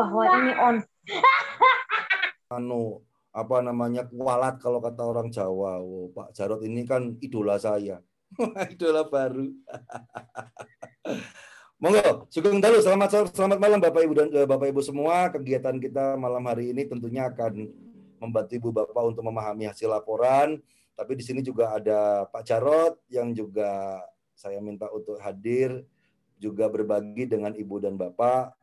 bahwa ini on anu apa namanya kualat kalau kata orang Jawa. oh, Pak Jarot ini kan idola saya. idola baru. Monggo, sugeng dalu selamat selamat malam Bapak Ibu dan eh, Bapak Ibu semua. Kegiatan kita malam hari ini tentunya akan membantu Ibu Bapak untuk memahami hasil laporan, tapi di sini juga ada Pak Jarot yang juga saya minta untuk hadir juga berbagi dengan Ibu dan Bapak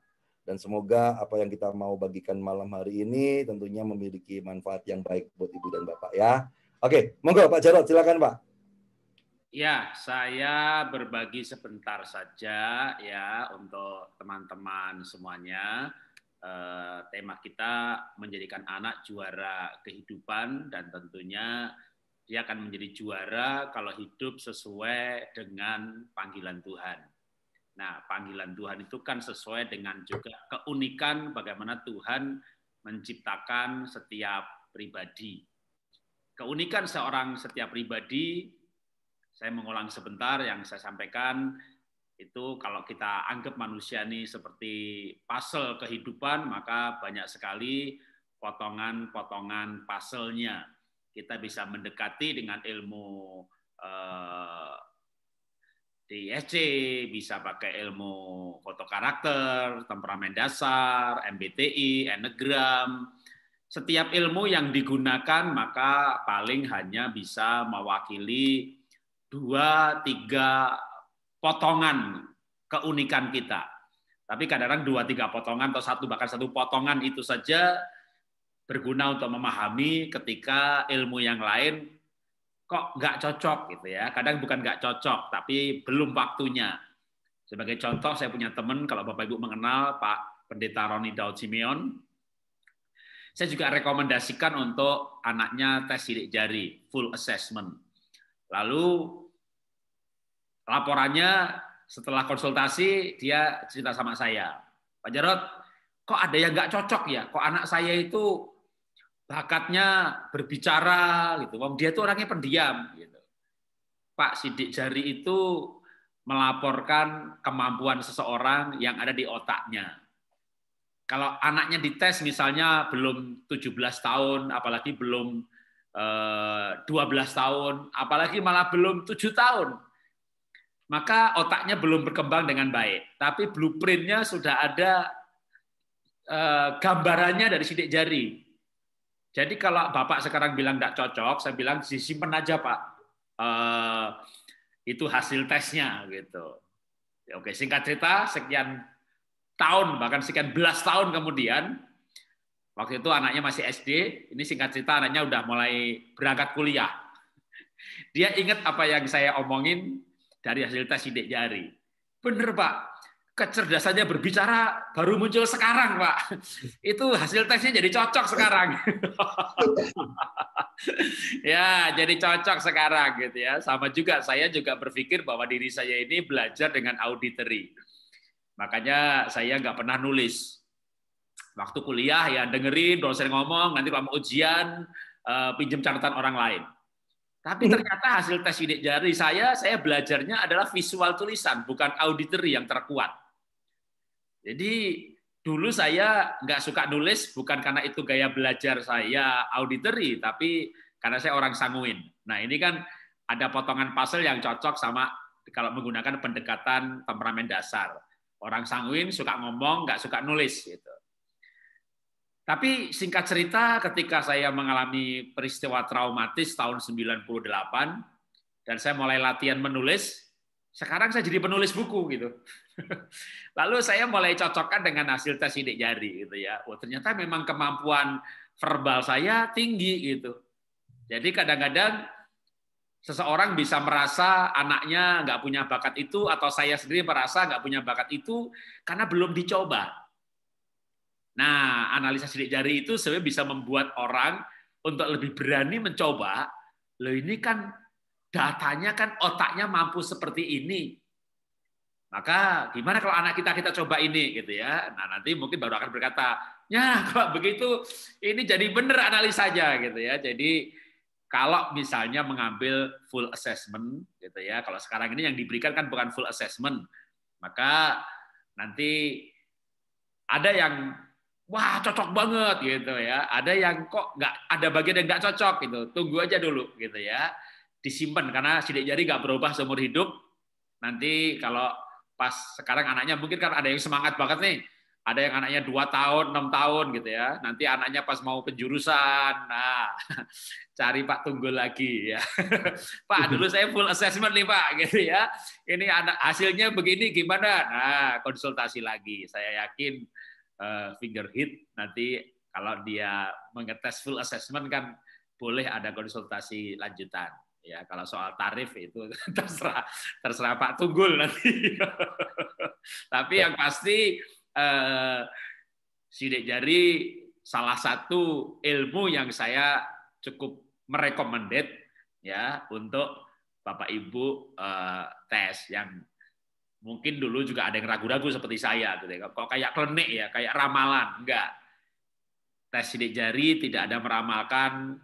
dan semoga apa yang kita mau bagikan malam hari ini tentunya memiliki manfaat yang baik buat Ibu dan Bapak ya. Oke, monggo Pak Jarot silakan Pak. Ya, saya berbagi sebentar saja ya untuk teman-teman semuanya. E, tema kita menjadikan anak juara kehidupan dan tentunya dia akan menjadi juara kalau hidup sesuai dengan panggilan Tuhan Nah, panggilan Tuhan itu kan sesuai dengan juga keunikan bagaimana Tuhan menciptakan setiap pribadi. Keunikan seorang setiap pribadi, saya mengulang sebentar yang saya sampaikan, itu kalau kita anggap manusia ini seperti puzzle kehidupan, maka banyak sekali potongan-potongan puzzle-nya. Kita bisa mendekati dengan ilmu eh, di SC bisa pakai ilmu foto karakter, temperamen dasar, MBTI, enegram. Setiap ilmu yang digunakan maka paling hanya bisa mewakili dua tiga potongan keunikan kita. Tapi kadang-kadang dua tiga potongan atau satu bahkan satu potongan itu saja berguna untuk memahami ketika ilmu yang lain kok nggak cocok gitu ya. Kadang bukan nggak cocok, tapi belum waktunya. Sebagai contoh, saya punya teman, kalau Bapak Ibu mengenal Pak Pendeta Roni Daud Simeon, saya juga rekomendasikan untuk anaknya tes sidik jari, full assessment. Lalu laporannya setelah konsultasi, dia cerita sama saya, Pak Jarot, kok ada yang nggak cocok ya? Kok anak saya itu bakatnya berbicara gitu. Dia itu orangnya pendiam gitu. Pak sidik jari itu melaporkan kemampuan seseorang yang ada di otaknya. Kalau anaknya dites misalnya belum 17 tahun, apalagi belum 12 eh, tahun, apalagi malah belum 7 tahun, maka otaknya belum berkembang dengan baik. Tapi blueprintnya sudah ada eh, gambarannya dari sidik jari. Jadi kalau Bapak sekarang bilang tidak cocok, saya bilang disimpan aja Pak. Uh, itu hasil tesnya gitu. Ya, oke, singkat cerita, sekian tahun bahkan sekian belas tahun kemudian, waktu itu anaknya masih SD, ini singkat cerita anaknya udah mulai berangkat kuliah. Dia ingat apa yang saya omongin dari hasil tes sidik jari. Bener Pak, kecerdasannya berbicara baru muncul sekarang, Pak. Itu hasil tesnya jadi cocok sekarang. ya, jadi cocok sekarang gitu ya. Sama juga saya juga berpikir bahwa diri saya ini belajar dengan auditory. Makanya saya nggak pernah nulis. Waktu kuliah ya dengerin dosen ngomong, nanti Pak mau ujian eh, pinjam catatan orang lain. Tapi hmm. ternyata hasil tes sidik jari saya, saya belajarnya adalah visual tulisan, bukan auditory yang terkuat jadi dulu saya nggak suka nulis bukan karena itu gaya belajar saya auditory, tapi karena saya orang sanguin. Nah ini kan ada potongan puzzle yang cocok sama kalau menggunakan pendekatan temperamen dasar. Orang sanguin suka ngomong, nggak suka nulis. Gitu. Tapi singkat cerita ketika saya mengalami peristiwa traumatis tahun 98, dan saya mulai latihan menulis, sekarang saya jadi penulis buku gitu. Lalu saya mulai cocokkan dengan hasil tes sidik jari gitu ya. Oh, ternyata memang kemampuan verbal saya tinggi gitu. Jadi kadang-kadang seseorang bisa merasa anaknya nggak punya bakat itu atau saya sendiri merasa nggak punya bakat itu karena belum dicoba. Nah, analisa sidik jari itu sebenarnya bisa membuat orang untuk lebih berani mencoba. Loh ini kan datanya kan otaknya mampu seperti ini. Maka gimana kalau anak kita kita coba ini gitu ya. Nah, nanti mungkin baru akan berkata, "Ya, kalau begitu ini jadi benar analisanya gitu ya." Jadi kalau misalnya mengambil full assessment gitu ya. Kalau sekarang ini yang diberikan kan bukan full assessment. Maka nanti ada yang wah cocok banget gitu ya. Ada yang kok nggak ada bagian yang nggak cocok gitu. Tunggu aja dulu gitu ya. Disimpan karena sidik jari nggak berubah seumur hidup. Nanti kalau pas sekarang anaknya mungkin kan ada yang semangat banget nih ada yang anaknya dua tahun, enam tahun gitu ya. Nanti anaknya pas mau penjurusan, nah cari Pak Tunggul lagi ya. Pak dulu saya full assessment nih Pak, gitu ya. Ini anak hasilnya begini gimana? Nah konsultasi lagi. Saya yakin eh, finger hit nanti kalau dia mengetes full assessment kan boleh ada konsultasi lanjutan ya kalau soal tarif itu terserah terserah Pak Tunggul nanti tapi yang ya. pasti eh, sidik jari salah satu ilmu yang saya cukup merekomendet ya untuk Bapak Ibu eh, tes yang mungkin dulu juga ada yang ragu-ragu seperti saya gitu ya. Kok kayak klenik ya, kayak ramalan, enggak. Tes sidik jari tidak ada meramalkan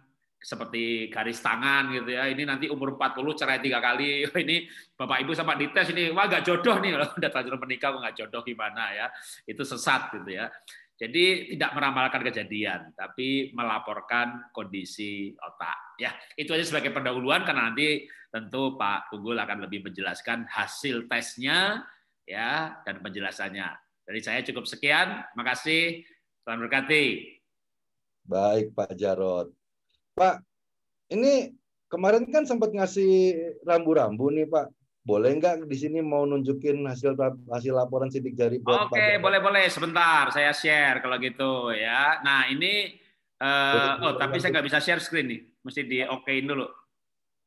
seperti garis tangan gitu ya. Ini nanti umur 40 cerai tiga kali. Ini Bapak Ibu sama dites ini wah nggak jodoh nih kalau udah terlanjur menikah nggak jodoh gimana ya. Itu sesat gitu ya. Jadi tidak meramalkan kejadian, tapi melaporkan kondisi otak. Ya, itu aja sebagai pendahuluan karena nanti tentu Pak Unggul akan lebih menjelaskan hasil tesnya ya dan penjelasannya. jadi saya cukup sekian. Makasih. Tuhan berkati. Baik Pak Jarot. Pak, ini kemarin kan sempat ngasih rambu-rambu nih Pak. Boleh nggak di sini mau nunjukin hasil hasil laporan sidik jari Oke, okay, boleh-boleh. Sebentar, saya share kalau gitu ya. Nah, ini uh, oh, tapi saya nggak bisa share screen nih. Mesti di okein dulu.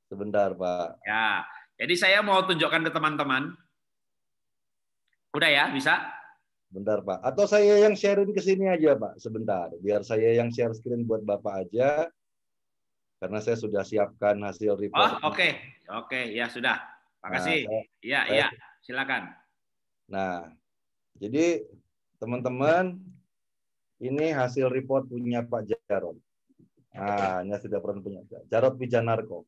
Sebentar, Pak. Ya. Jadi saya mau tunjukkan ke teman-teman. Udah ya, bisa? Bentar, Pak. Atau saya yang sharein ke sini aja, Pak. Sebentar, biar saya yang share screen buat Bapak aja karena saya sudah siapkan hasil report. Oh, oke. Okay. Oke, okay, ya sudah. Terima kasih. iya, nah, iya. Ya. Silakan. Nah, jadi teman-teman ini hasil report punya Pak Jarod. Nah, ini sudah pernah punya Pak. Jarod Wijanarko.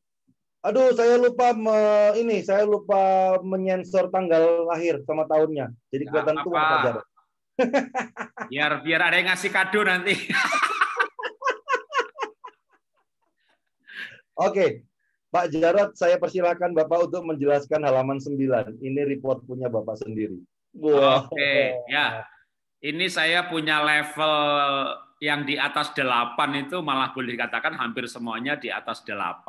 Aduh, saya lupa me, ini, saya lupa menyensor tanggal lahir sama tahunnya. Jadi kelihatan tua Pak Jarod. Biar biar ada yang ngasih kado nanti. Oke, Pak Jarot, saya persilakan Bapak untuk menjelaskan halaman 9. Ini report punya Bapak sendiri. Wow. Oke, ya. Ini saya punya level yang di atas 8 itu malah boleh dikatakan hampir semuanya di atas 8.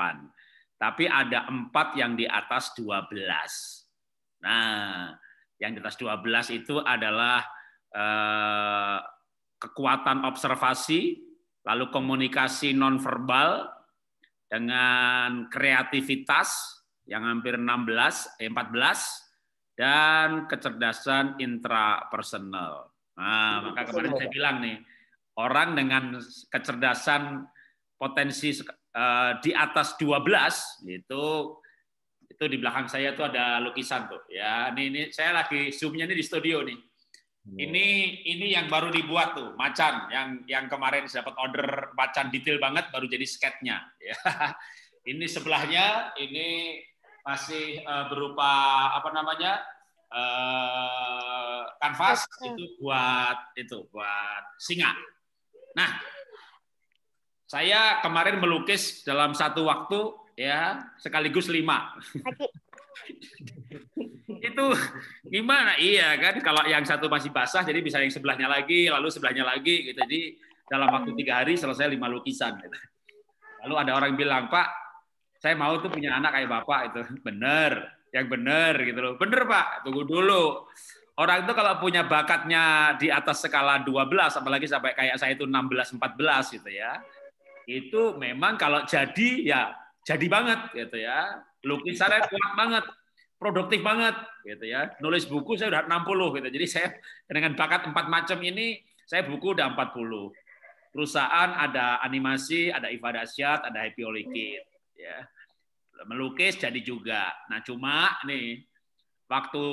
Tapi ada empat yang di atas 12. Nah, yang di atas 12 itu adalah eh, kekuatan observasi, lalu komunikasi nonverbal, dengan kreativitas yang hampir 16, eh, 14 dan kecerdasan intrapersonal. Nah, maka kemarin saya bilang nih, orang dengan kecerdasan potensi eh, di atas 12 itu itu di belakang saya itu ada lukisan tuh ya. Ini ini saya lagi zoomnya ini di studio nih. Ini iya. ini yang baru dibuat tuh macan yang yang kemarin dapat order macan detail banget baru jadi sketnya. Ya. ini sebelahnya ini masih uh, berupa apa namanya uh, kanvas iya. itu buat itu buat singa. Nah, saya kemarin melukis dalam satu waktu ya sekaligus lima. itu gimana? Iya kan, kalau yang satu masih basah, jadi bisa yang sebelahnya lagi, lalu sebelahnya lagi, gitu. Jadi dalam waktu hmm. tiga hari selesai lima lukisan. Gitu. Lalu ada orang bilang, Pak, saya mau tuh punya anak kayak bapak itu. Bener, yang bener gitu loh. Bener Pak, tunggu dulu. Orang itu kalau punya bakatnya di atas skala 12, apalagi sampai kayak saya itu 16-14 gitu ya, itu memang kalau jadi ya jadi banget gitu ya. Lukisannya saya kuat banget, produktif banget gitu ya. Nulis buku saya udah 60 gitu. Jadi saya dengan bakat empat macam ini saya buku udah 40. Perusahaan ada animasi, ada Iva Dasyat, ada Happy Olikit ya. Melukis jadi juga. Nah, cuma nih waktu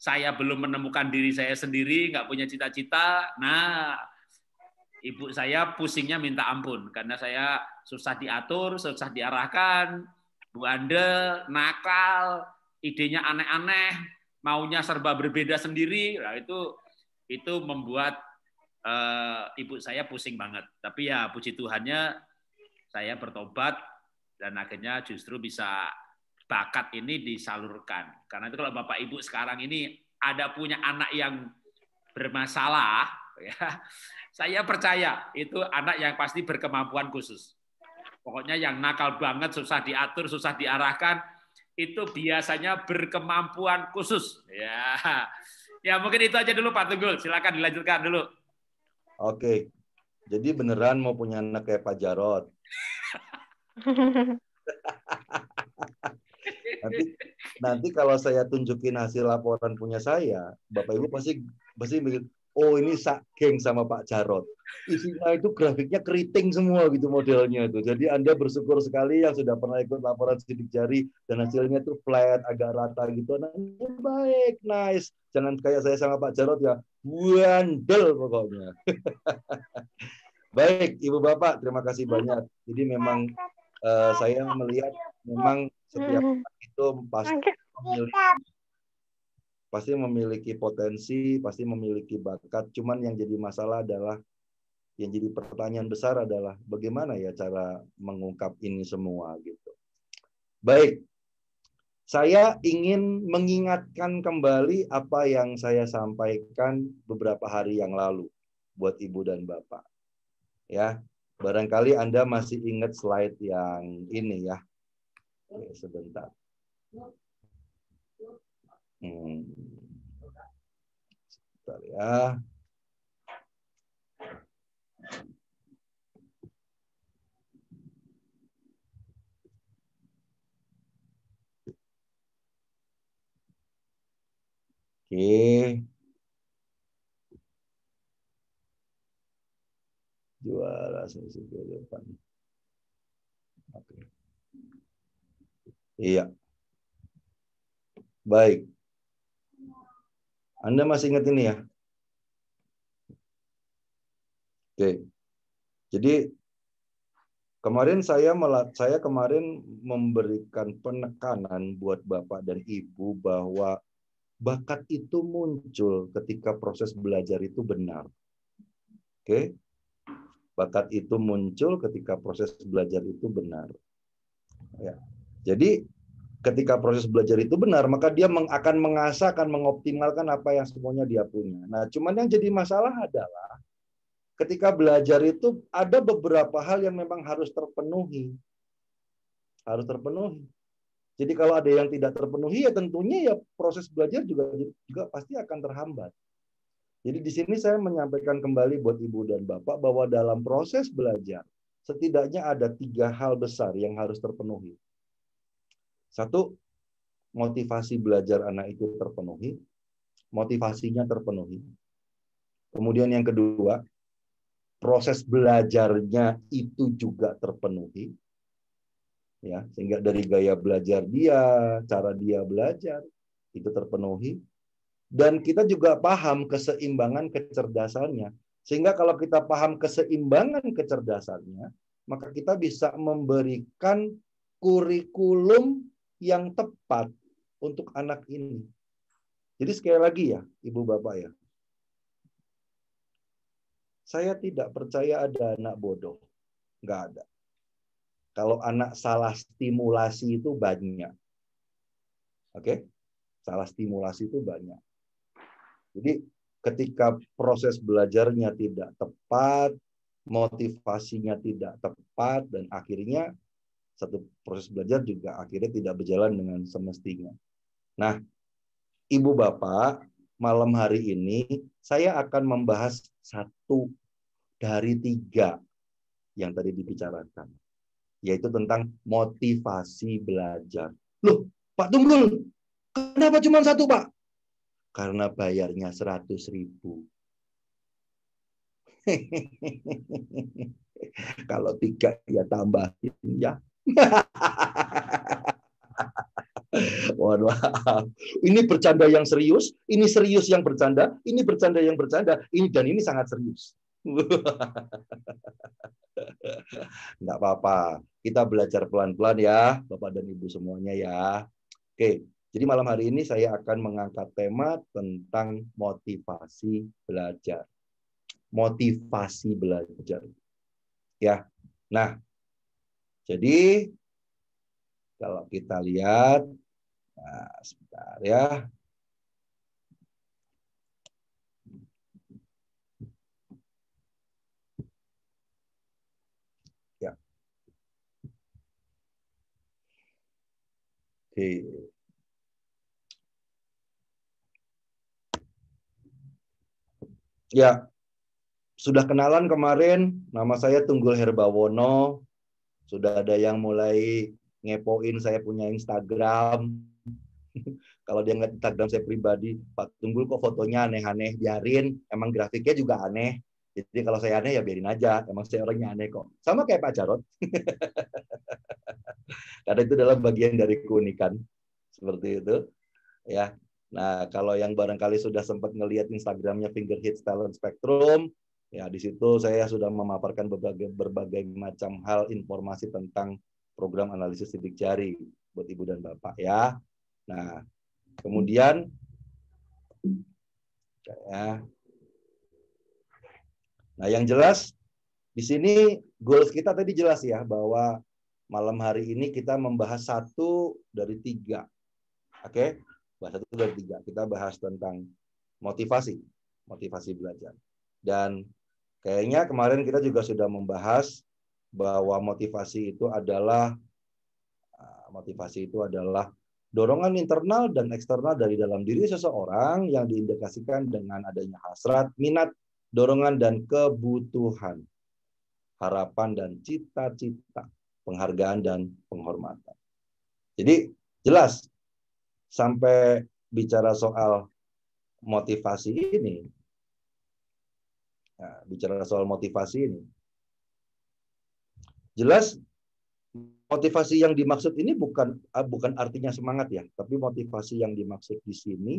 saya belum menemukan diri saya sendiri, nggak punya cita-cita. Nah, ibu saya pusingnya minta ampun karena saya susah diatur, susah diarahkan, buandel, nakal, idenya aneh-aneh, maunya serba berbeda sendiri. Nah, itu itu membuat uh, ibu saya pusing banget. Tapi ya puji Tuhannya saya bertobat dan akhirnya justru bisa bakat ini disalurkan. Karena itu kalau Bapak Ibu sekarang ini ada punya anak yang bermasalah, Ya. Saya percaya itu anak yang pasti berkemampuan khusus. Pokoknya yang nakal banget, susah diatur, susah diarahkan, itu biasanya berkemampuan khusus. Ya, ya mungkin itu aja dulu Pak Tunggul. Silakan dilanjutkan dulu. Oke, jadi beneran mau punya anak kayak Pak Jarod. nanti nanti kalau saya tunjukin hasil laporan punya saya, Bapak Ibu pasti pasti oh ini sak geng sama Pak Jarot. Isinya itu grafiknya keriting semua gitu modelnya itu. Jadi Anda bersyukur sekali yang sudah pernah ikut laporan sidik jari dan hasilnya itu flat, agak rata gitu. Nah, ini baik, nice. Jangan kayak saya sama Pak Jarot ya, Wandel pokoknya. baik, Ibu Bapak, terima kasih banyak. Jadi memang uh, saya melihat memang setiap hmm. itu pasti memiliki pasti memiliki potensi, pasti memiliki bakat. Cuman yang jadi masalah adalah yang jadi pertanyaan besar adalah bagaimana ya cara mengungkap ini semua gitu. Baik. Saya ingin mengingatkan kembali apa yang saya sampaikan beberapa hari yang lalu buat Ibu dan Bapak. Ya, barangkali Anda masih ingat slide yang ini ya. Oke, sebentar. Hmm. Sebentar ya. Oke. Juara sesi kehidupan. Oke. Iya. Baik. Anda masih ingat ini ya? Oke. Jadi kemarin saya melat saya kemarin memberikan penekanan buat Bapak dan Ibu bahwa bakat itu muncul ketika proses belajar itu benar. Oke. Bakat itu muncul ketika proses belajar itu benar. Ya. Jadi ketika proses belajar itu benar, maka dia akan mengasah, akan mengoptimalkan apa yang semuanya dia punya. Nah, cuman yang jadi masalah adalah ketika belajar itu ada beberapa hal yang memang harus terpenuhi. Harus terpenuhi. Jadi kalau ada yang tidak terpenuhi ya tentunya ya proses belajar juga juga pasti akan terhambat. Jadi di sini saya menyampaikan kembali buat ibu dan bapak bahwa dalam proses belajar setidaknya ada tiga hal besar yang harus terpenuhi satu, motivasi belajar anak itu terpenuhi, motivasinya terpenuhi. Kemudian yang kedua, proses belajarnya itu juga terpenuhi. Ya, sehingga dari gaya belajar dia, cara dia belajar itu terpenuhi dan kita juga paham keseimbangan kecerdasannya. Sehingga kalau kita paham keseimbangan kecerdasannya, maka kita bisa memberikan kurikulum yang tepat untuk anak ini. Jadi sekali lagi ya, Ibu Bapak ya. Saya tidak percaya ada anak bodoh. Enggak ada. Kalau anak salah stimulasi itu banyak. Oke? Salah stimulasi itu banyak. Jadi ketika proses belajarnya tidak tepat, motivasinya tidak tepat, dan akhirnya satu proses belajar juga akhirnya tidak berjalan dengan semestinya. Nah, Ibu Bapak, malam hari ini saya akan membahas satu dari tiga yang tadi dibicarakan, yaitu tentang motivasi belajar. Loh, Pak Tunggul, kenapa cuma satu, Pak? Karena bayarnya seratus ribu. Kalau tiga ya tambahin ya Waduh, ini bercanda yang serius, ini serius yang bercanda, ini bercanda yang bercanda, ini dan ini sangat serius. Enggak apa-apa, kita belajar pelan-pelan ya, Bapak dan Ibu semuanya ya. Oke, jadi malam hari ini saya akan mengangkat tema tentang motivasi belajar. Motivasi belajar. Ya. Nah, jadi kalau kita lihat, nah, sebentar ya. ya. Oke. Ya, sudah kenalan kemarin, nama saya Tunggul Herbawono, sudah ada yang mulai ngepoin saya punya Instagram. Kalau dia nggak Instagram saya pribadi, Pak Tunggul kok fotonya aneh-aneh, biarin. Emang grafiknya juga aneh. Jadi kalau saya aneh ya biarin aja. Emang saya orangnya aneh kok. Sama kayak Pak Jarot. Karena itu dalam bagian dari keunikan. Seperti itu. Ya. Nah, kalau yang barangkali sudah sempat ngelihat Instagramnya Finger Hits Talent Spectrum, Ya, di situ saya sudah memaparkan berbagai berbagai macam hal informasi tentang program analisis sidik jari buat ibu dan bapak ya. Nah, kemudian ya. Nah, yang jelas di sini goals kita tadi jelas ya bahwa malam hari ini kita membahas satu dari tiga. Oke, Bahasa bahas satu dari tiga. Kita bahas tentang motivasi, motivasi belajar. Dan Kayaknya kemarin kita juga sudah membahas bahwa motivasi itu adalah ah, motivasi itu adalah dorongan internal dan eksternal dari dalam diri seseorang yang diindikasikan dengan adanya hasrat, minat, dorongan dan kebutuhan, harapan dan cita-cita, penghargaan dan penghormatan. Jadi jelas sampai bicara soal motivasi ini Nah, bicara soal motivasi ini. Jelas motivasi yang dimaksud ini bukan ah, bukan artinya semangat ya, tapi motivasi yang dimaksud di sini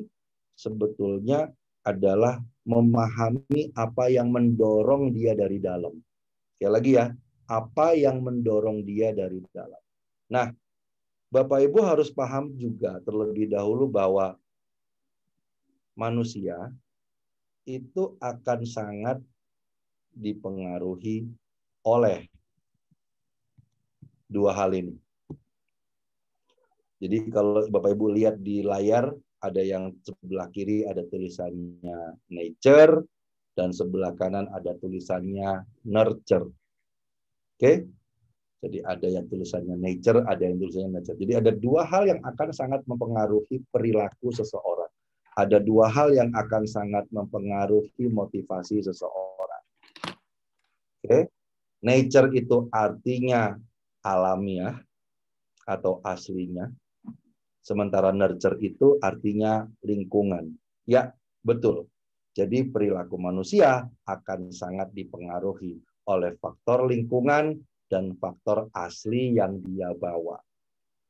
sebetulnya adalah memahami apa yang mendorong dia dari dalam. Ya lagi ya, apa yang mendorong dia dari dalam. Nah, Bapak Ibu harus paham juga terlebih dahulu bahwa manusia itu akan sangat dipengaruhi oleh dua hal ini. Jadi kalau Bapak Ibu lihat di layar ada yang sebelah kiri ada tulisannya nature dan sebelah kanan ada tulisannya nurture. Oke? Jadi ada yang tulisannya nature, ada yang tulisannya nature. Jadi ada dua hal yang akan sangat mempengaruhi perilaku seseorang. Ada dua hal yang akan sangat mempengaruhi motivasi seseorang Nature itu artinya alamiah atau aslinya. Sementara nurture itu artinya lingkungan. Ya, betul. Jadi perilaku manusia akan sangat dipengaruhi oleh faktor lingkungan dan faktor asli yang dia bawa.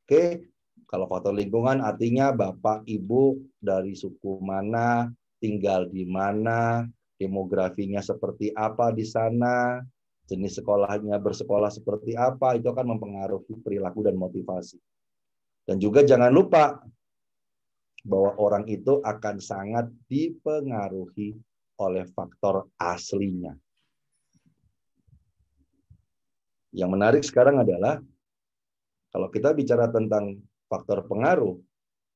Oke, kalau faktor lingkungan artinya bapak, ibu dari suku mana, tinggal di mana, demografinya seperti apa di sana, jenis sekolahnya bersekolah seperti apa, itu akan mempengaruhi perilaku dan motivasi. Dan juga jangan lupa bahwa orang itu akan sangat dipengaruhi oleh faktor aslinya. Yang menarik sekarang adalah kalau kita bicara tentang faktor pengaruh,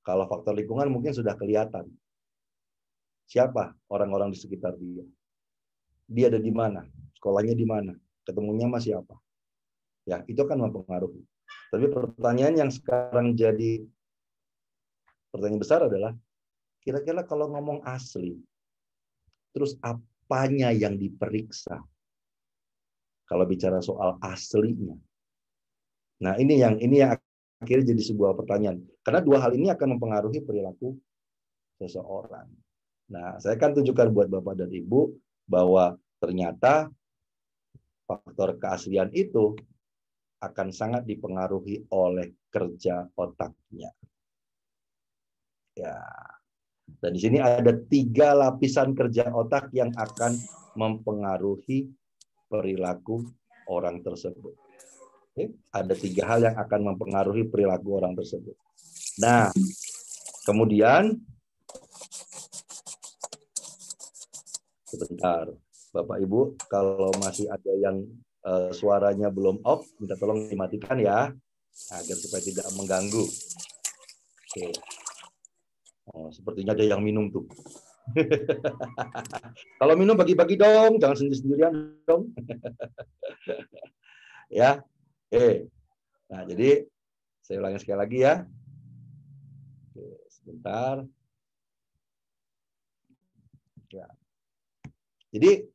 kalau faktor lingkungan mungkin sudah kelihatan. Siapa orang-orang di sekitar dia? Dia ada di mana? Sekolahnya di mana? Ketemunya sama siapa? Ya, itu akan mempengaruhi. Tapi pertanyaan yang sekarang jadi pertanyaan besar adalah kira-kira kalau ngomong asli terus apanya yang diperiksa? Kalau bicara soal aslinya. Nah, ini yang ini yang akhirnya jadi sebuah pertanyaan. Karena dua hal ini akan mempengaruhi perilaku seseorang. Nah, saya akan tunjukkan buat Bapak dan Ibu bahwa ternyata faktor keaslian itu akan sangat dipengaruhi oleh kerja otaknya. Ya. Dan di sini ada tiga lapisan kerja otak yang akan mempengaruhi perilaku orang tersebut. Oke? Ada tiga hal yang akan mempengaruhi perilaku orang tersebut. Nah, kemudian sebentar. Bapak Ibu, kalau masih ada yang uh, suaranya belum off, minta tolong dimatikan ya, agar supaya tidak mengganggu. Oke. Oh, sepertinya ada yang minum tuh. kalau minum bagi-bagi dong, jangan sendiri-sendirian dong. ya, eh, nah jadi saya ulangi sekali lagi ya. Oke, sebentar. Ya. Jadi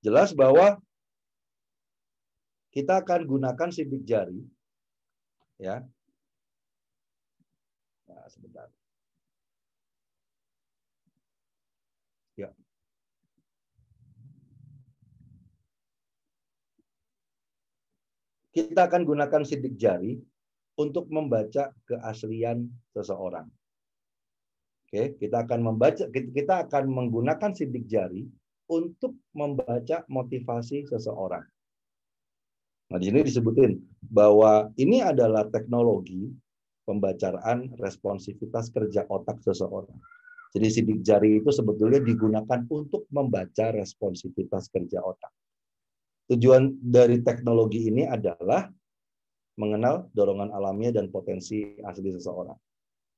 jelas bahwa kita akan gunakan sidik jari ya. Nah, sebentar. Ya. Kita akan gunakan sidik jari untuk membaca keaslian seseorang. Oke, kita akan membaca kita akan menggunakan sidik jari untuk membaca motivasi seseorang. Nah, di sini disebutin bahwa ini adalah teknologi pembacaan responsivitas kerja otak seseorang. Jadi sidik jari itu sebetulnya digunakan untuk membaca responsivitas kerja otak. Tujuan dari teknologi ini adalah mengenal dorongan alamiah dan potensi asli seseorang.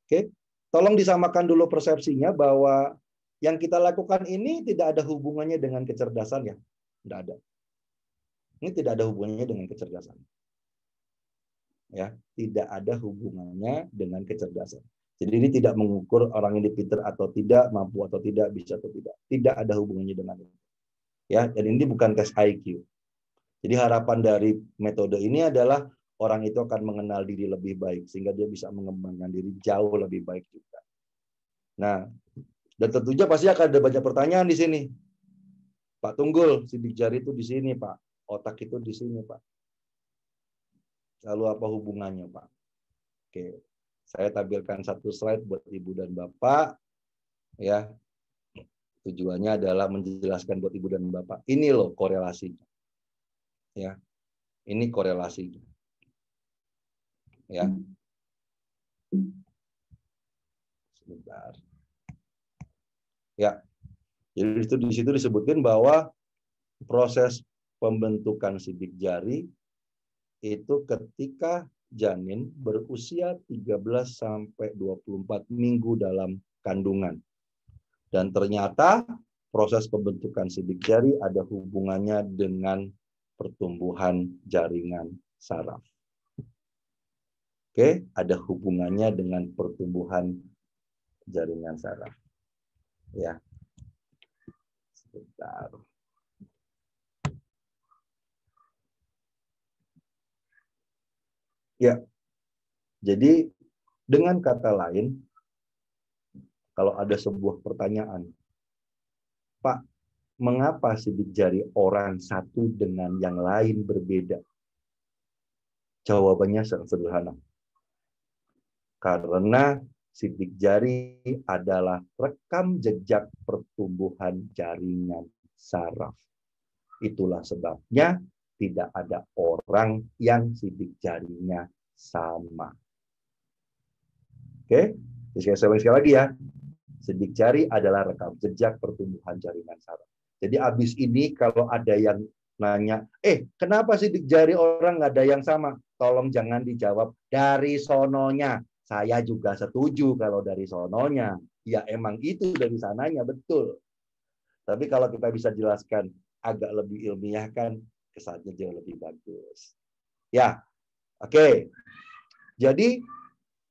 Oke, tolong disamakan dulu persepsinya bahwa yang kita lakukan ini tidak ada hubungannya dengan kecerdasan ya. Tidak ada. Ini tidak ada hubungannya dengan kecerdasan. Ya, tidak ada hubungannya dengan kecerdasan. Jadi ini tidak mengukur orang ini pinter atau tidak, mampu atau tidak, bisa atau tidak. Tidak ada hubungannya dengan itu. Ya, dan ini bukan tes IQ. Jadi harapan dari metode ini adalah orang itu akan mengenal diri lebih baik sehingga dia bisa mengembangkan diri jauh lebih baik juga. Nah, dan tentunya pasti akan ada banyak pertanyaan di sini. Pak Tunggul, sidik jari itu di sini, Pak. Otak itu di sini, Pak. Lalu apa hubungannya, Pak? Oke. Saya tampilkan satu slide buat Ibu dan Bapak. Ya. Tujuannya adalah menjelaskan buat Ibu dan Bapak. Ini loh korelasinya. Ya. Ini korelasinya. Ya. Hmm. Sebentar. Ya. Jadi itu di situ disebutkan bahwa proses pembentukan sidik jari itu ketika janin berusia 13 sampai 24 minggu dalam kandungan. Dan ternyata proses pembentukan sidik jari ada hubungannya dengan pertumbuhan jaringan saraf. Oke, ada hubungannya dengan pertumbuhan jaringan saraf ya. Sebentar. Ya. Jadi dengan kata lain kalau ada sebuah pertanyaan, Pak, mengapa sidik jari orang satu dengan yang lain berbeda? Jawabannya sangat sederhana. Karena Sidik jari adalah rekam jejak pertumbuhan jaringan saraf. Itulah sebabnya tidak ada orang yang sidik jarinya sama. Oke, sekali, sekali lagi ya. Sidik jari adalah rekam jejak pertumbuhan jaringan saraf. Jadi abis ini kalau ada yang nanya, eh kenapa sidik jari orang nggak ada yang sama? Tolong jangan dijawab dari sononya. Saya juga setuju kalau dari sononya. Ya emang itu dari sananya, betul. Tapi kalau kita bisa jelaskan agak lebih ilmiah kan kesannya jauh lebih bagus. Ya, oke. Okay. Jadi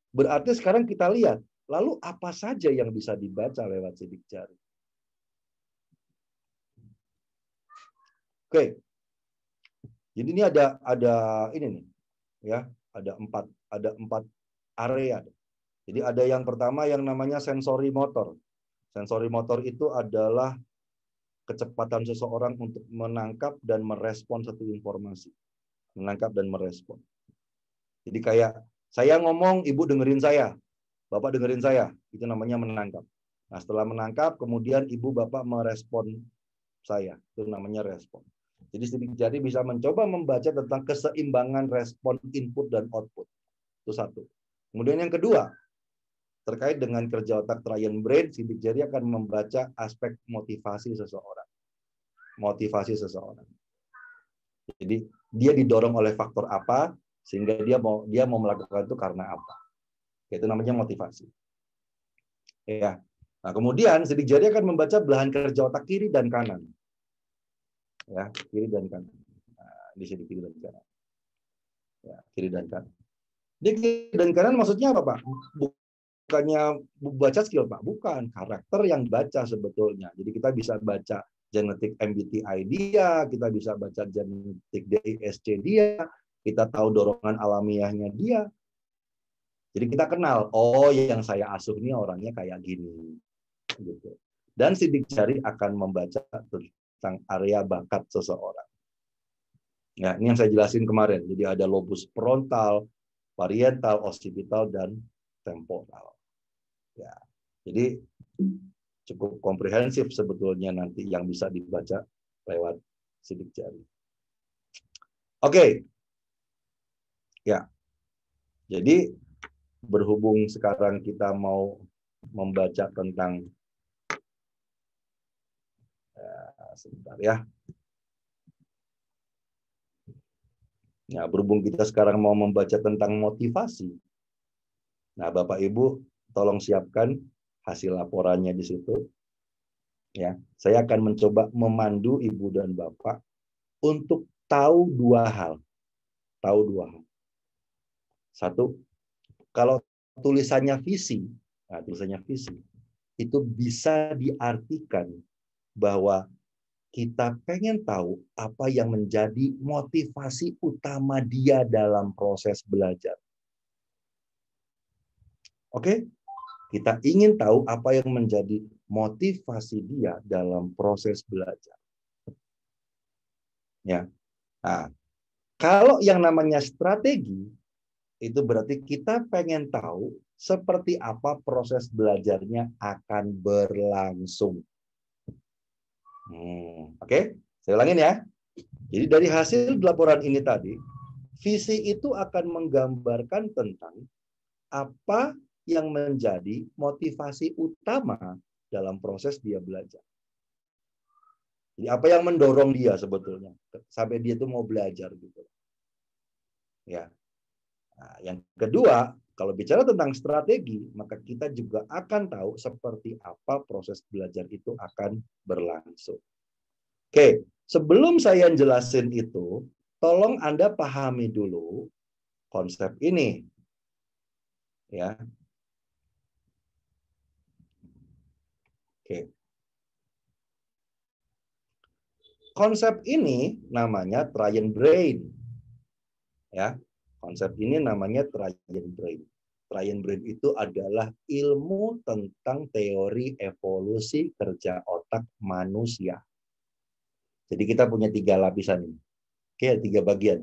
berarti sekarang kita lihat, lalu apa saja yang bisa dibaca lewat sidik jari? Oke, okay. jadi ini ada ada ini nih, ya ada empat ada empat area. Jadi hmm. ada yang pertama yang namanya sensori motor. Sensori motor itu adalah kecepatan seseorang untuk menangkap dan merespon satu informasi. Menangkap dan merespon. Jadi kayak saya ngomong, ibu dengerin saya, bapak dengerin saya, itu namanya menangkap. Nah setelah menangkap, kemudian ibu bapak merespon saya, itu namanya respon. Jadi sedikit jadi bisa mencoba membaca tentang keseimbangan respon input dan output. Itu satu. Kemudian yang kedua, terkait dengan kerja otak trian brain, sidik jari akan membaca aspek motivasi seseorang. Motivasi seseorang. Jadi dia didorong oleh faktor apa sehingga dia mau dia mau melakukan itu karena apa? Itu namanya motivasi. Ya. Nah, kemudian sidik jari akan membaca belahan kerja otak kiri dan kanan. Ya, kiri dan kanan. Nah, di sini kiri dan kanan. Ya, kiri dan kanan. Dia kiri dan kanan maksudnya apa Pak? Bukannya baca skill Pak, bukan karakter yang baca sebetulnya. Jadi kita bisa baca genetik MBTI dia, kita bisa baca genetik DISC dia, kita tahu dorongan alamiahnya dia. Jadi kita kenal, oh yang saya asuh ini orangnya kayak gini. Gitu. Dan sidik jari akan membaca tentang area bakat seseorang. Ya, ini yang saya jelasin kemarin. Jadi ada lobus frontal, parietal, occipital, dan temporal. Ya. Jadi cukup komprehensif sebetulnya nanti yang bisa dibaca lewat sidik jari. Oke. Okay. Ya. Jadi berhubung sekarang kita mau membaca tentang ya, sebentar ya. Nah, berhubung kita sekarang mau membaca tentang motivasi, nah Bapak Ibu tolong siapkan hasil laporannya di situ. Ya, saya akan mencoba memandu Ibu dan Bapak untuk tahu dua hal. Tahu dua hal. Satu, kalau tulisannya visi, nah, tulisannya visi itu bisa diartikan bahwa kita pengen tahu apa yang menjadi motivasi utama dia dalam proses belajar. Oke, kita ingin tahu apa yang menjadi motivasi dia dalam proses belajar. Ya, nah, kalau yang namanya strategi itu berarti kita pengen tahu seperti apa proses belajarnya akan berlangsung. Hmm, Oke, okay? saya ulangin ya. Jadi dari hasil laporan ini tadi, visi itu akan menggambarkan tentang apa yang menjadi motivasi utama dalam proses dia belajar. Jadi apa yang mendorong dia sebetulnya sampai dia tuh mau belajar gitu. Ya. Nah, yang kedua, kalau bicara tentang strategi, maka kita juga akan tahu seperti apa proses belajar itu akan berlangsung. Oke, sebelum saya jelasin itu, tolong Anda pahami dulu konsep ini. Ya. Oke. Konsep ini namanya Try and brain. Ya, Konsep ini namanya Trajan Brain. Trajan Brain itu adalah ilmu tentang teori evolusi kerja otak manusia. Jadi kita punya tiga lapisan ini. Oke, tiga bagian.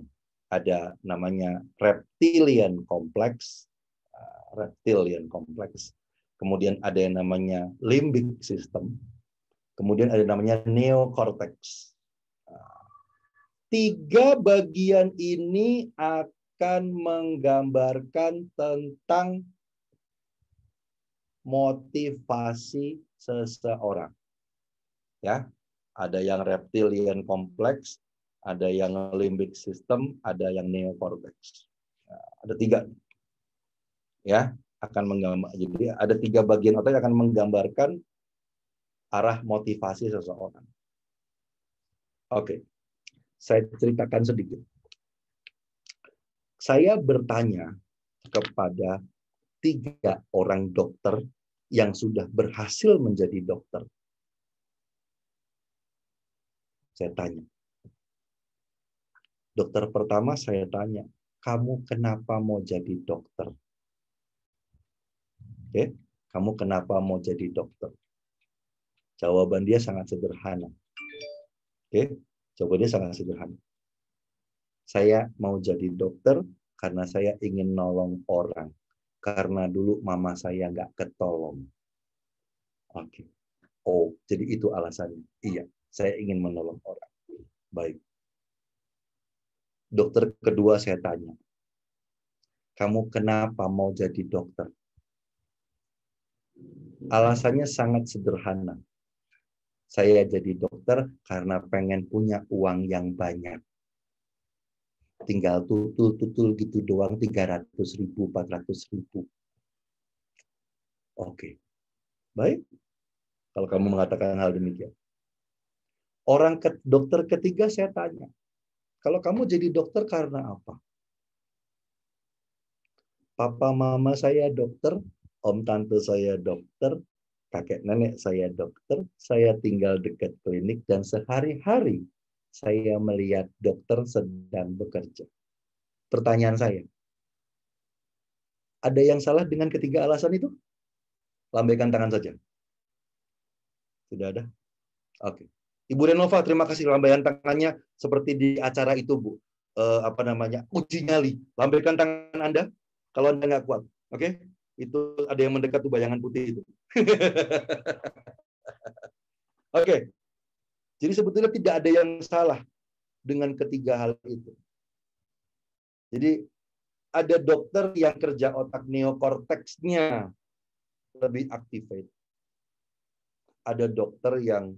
Ada namanya reptilian kompleks, eh, reptilian kompleks. Kemudian ada yang namanya limbic system. Kemudian ada yang namanya neocortex. Tiga bagian ini akan akan menggambarkan tentang motivasi seseorang. Ya, ada yang reptilian kompleks, ada yang limbic system, ada yang neocortex. Ya, ada tiga. Ya, akan menggambar. Jadi ada tiga bagian otak yang akan menggambarkan arah motivasi seseorang. Oke, saya ceritakan sedikit. Saya bertanya kepada tiga orang dokter yang sudah berhasil menjadi dokter. Saya tanya. Dokter pertama saya tanya, kamu kenapa mau jadi dokter? Oke, kamu kenapa mau jadi dokter? Jawaban dia sangat sederhana. Oke, jawabannya sangat sederhana. Saya mau jadi dokter karena saya ingin nolong orang. Karena dulu mama saya nggak ketolong. Oke. Okay. Oh, jadi itu alasannya. Iya, saya ingin menolong orang. Baik. Dokter kedua saya tanya, kamu kenapa mau jadi dokter? Alasannya sangat sederhana. Saya jadi dokter karena pengen punya uang yang banyak tinggal tutul-tutul gitu doang tiga ratus ribu, empat ratus ribu. Oke. Baik. Kalau kamu mengatakan hal demikian. Orang ke, dokter ketiga saya tanya, kalau kamu jadi dokter karena apa? Papa mama saya dokter, om tante saya dokter, kakek nenek saya dokter, saya tinggal dekat klinik dan sehari-hari saya melihat dokter sedang bekerja. Pertanyaan saya, ada yang salah dengan ketiga alasan itu? Lambaikan tangan saja. Sudah ada? Oke. Ibu Renova, terima kasih lambaian tangannya seperti di acara itu, Bu. E, apa namanya? Uji nyali. Lambaikan tangan Anda kalau Anda nggak kuat. Oke? Itu ada yang mendekat tuh bayangan putih itu. Oke, jadi sebetulnya tidak ada yang salah dengan ketiga hal itu. Jadi ada dokter yang kerja otak neokorteksnya lebih aktif. Ada dokter yang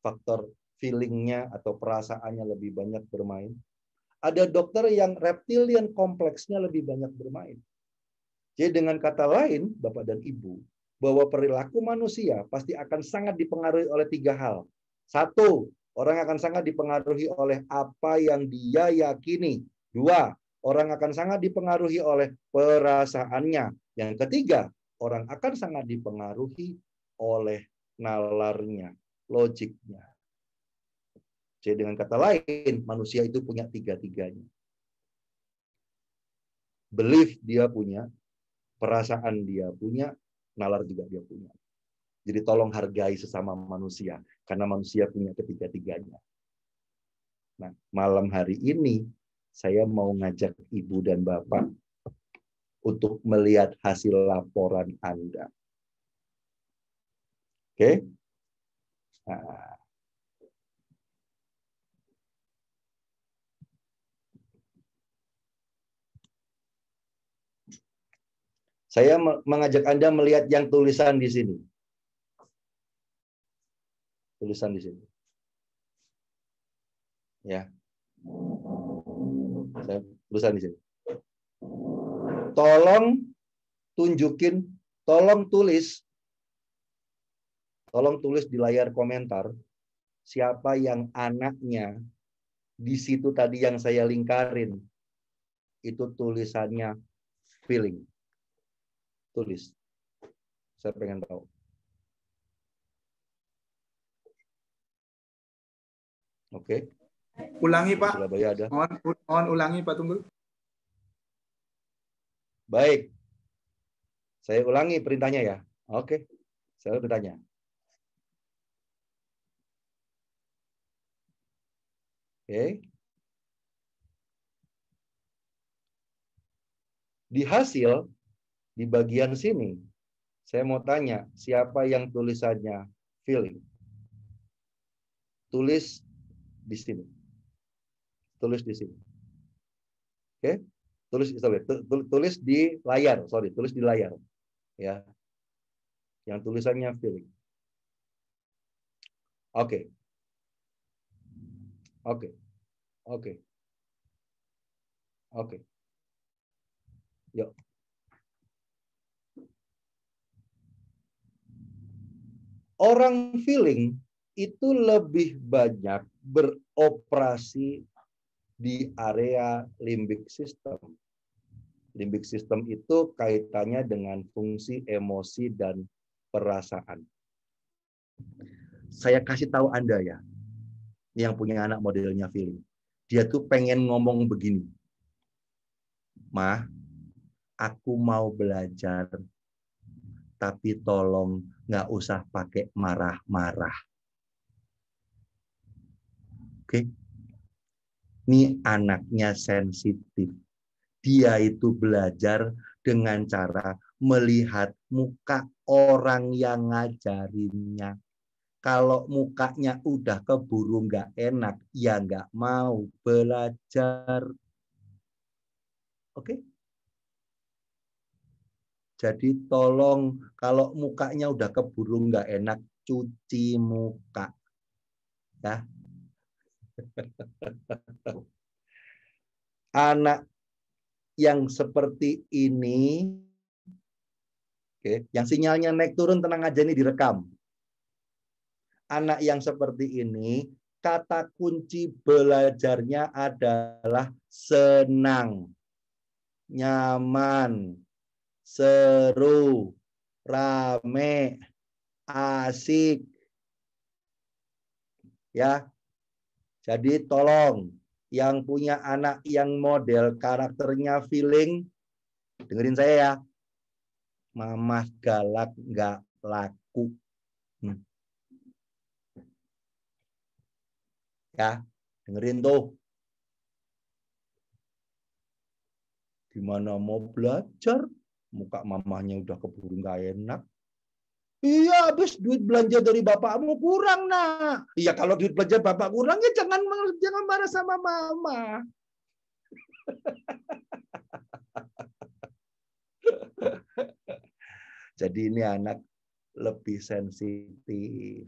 faktor feelingnya atau perasaannya lebih banyak bermain. Ada dokter yang reptilian kompleksnya lebih banyak bermain. Jadi dengan kata lain, Bapak dan Ibu, bahwa perilaku manusia pasti akan sangat dipengaruhi oleh tiga hal. Satu, orang akan sangat dipengaruhi oleh apa yang dia yakini. Dua, orang akan sangat dipengaruhi oleh perasaannya. Yang ketiga, orang akan sangat dipengaruhi oleh nalarnya, logiknya. Jadi dengan kata lain, manusia itu punya tiga-tiganya. Belief dia punya, perasaan dia punya, nalar juga dia punya. Jadi tolong hargai sesama manusia karena manusia punya ketiga-tiganya. Nah, malam hari ini saya mau ngajak ibu dan bapak untuk melihat hasil laporan Anda. Oke? Okay? Nah, Saya mengajak Anda melihat yang tulisan di sini. Tulisan di sini. Ya. Saya tulisan di sini. Tolong tunjukin, tolong tulis tolong tulis di layar komentar siapa yang anaknya di situ tadi yang saya lingkarin itu tulisannya feeling tulis. Saya pengen tahu. Oke. Okay. Ulangi Pak. Surabaya ada. Mohon, mohon ulangi Pak Tunggul. Baik. Saya ulangi perintahnya ya. Oke. Okay. Saya bertanya. Oke. Okay. Di hasil di bagian sini, saya mau tanya, siapa yang tulisannya feeling? Tulis di sini. Tulis di sini. Oke? Tulis sorry, tulis di layar, sorry, tulis di layar. Ya. Yang tulisannya feeling. Oke. Oke. Oke. Oke. Yuk. Orang feeling itu lebih banyak beroperasi di area limbik sistem. Limbik sistem itu kaitannya dengan fungsi emosi dan perasaan. Saya kasih tahu Anda ya, yang punya anak modelnya feeling. Dia tuh pengen ngomong begini. Ma, aku mau belajar tapi tolong nggak usah pakai marah-marah. Oke, ini anaknya sensitif. Dia itu belajar dengan cara melihat muka orang yang ngajarinnya. Kalau mukanya udah keburu nggak enak, ya nggak mau belajar. Oke? Okay? Jadi tolong kalau mukanya udah keburu nggak enak, cuci muka. Ya. Anak yang seperti ini, oke, okay, yang sinyalnya naik turun tenang aja ini direkam. Anak yang seperti ini, kata kunci belajarnya adalah senang, nyaman, seru, rame, asik. Ya. Jadi tolong yang punya anak yang model karakternya feeling dengerin saya ya. Mamah galak nggak laku. Hmm. Ya, dengerin tuh. Gimana mau belajar Muka mamahnya udah keburu nggak enak. Iya, habis duit belanja dari bapakmu kurang, nak. Iya, kalau duit belanja bapak kurang, ya jangan jangan marah sama mama. Jadi ini anak lebih sensitif.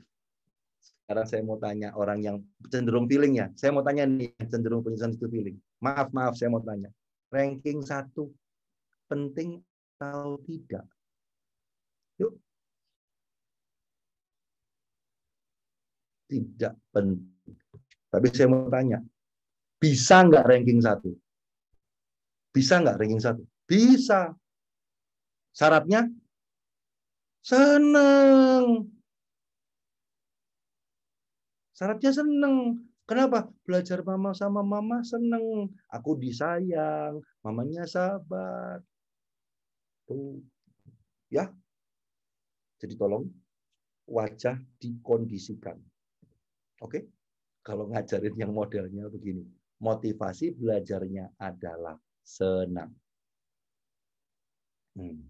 Sekarang saya mau tanya orang yang cenderung feeling ya. Saya mau tanya nih cenderung punya sensitif feeling. Maaf, maaf, saya mau tanya. Ranking satu penting atau tidak? Yuk. Tidak penting. Tapi saya mau tanya, bisa nggak ranking satu? Bisa nggak ranking satu? Bisa. Syaratnya seneng. Syaratnya seneng. Kenapa? Belajar mama sama mama seneng. Aku disayang, mamanya sahabat. Tuh. Ya. Jadi tolong wajah dikondisikan. Oke? Kalau ngajarin yang modelnya begini. Motivasi belajarnya adalah senang. Hmm.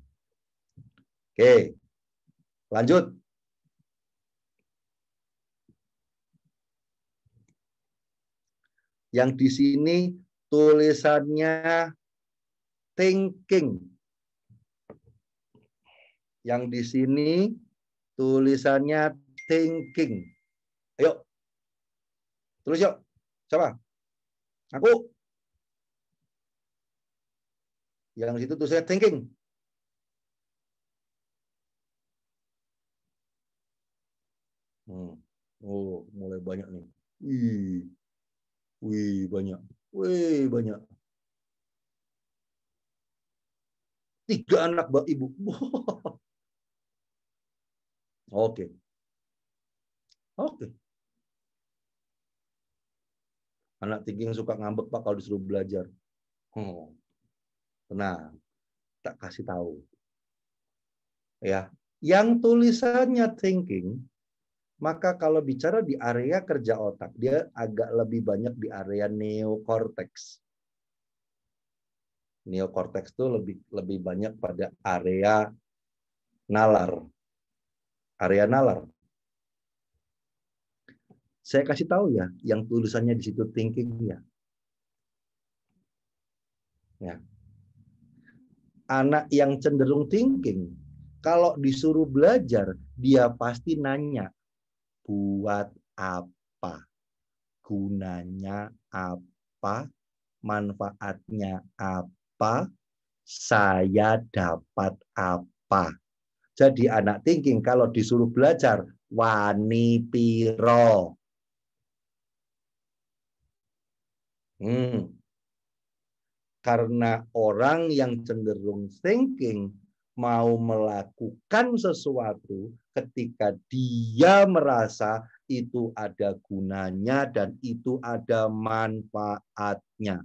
Oke. Lanjut. Yang di sini tulisannya thinking yang di sini tulisannya thinking. Ayo. Tulis yuk. Coba. Aku. Yang situ tulisannya thinking. Hmm. Oh, mulai banyak nih. Wih. Wih, banyak. Wih, banyak. Tiga anak ibu. Oke. Oke. Anak tinggi suka ngambek Pak kalau disuruh belajar. Hmm. Tenang. Tak kasih tahu. Ya, yang tulisannya thinking, maka kalau bicara di area kerja otak, dia agak lebih banyak di area neokortex. Neokortex itu lebih lebih banyak pada area nalar area nalar. Saya kasih tahu ya, yang tulisannya di situ thinking ya. Ya. Anak yang cenderung thinking, kalau disuruh belajar, dia pasti nanya, buat apa? Gunanya apa? Manfaatnya apa? Saya dapat apa? Jadi anak thinking kalau disuruh belajar wani piro. Hmm. Karena orang yang cenderung thinking mau melakukan sesuatu ketika dia merasa itu ada gunanya dan itu ada manfaatnya.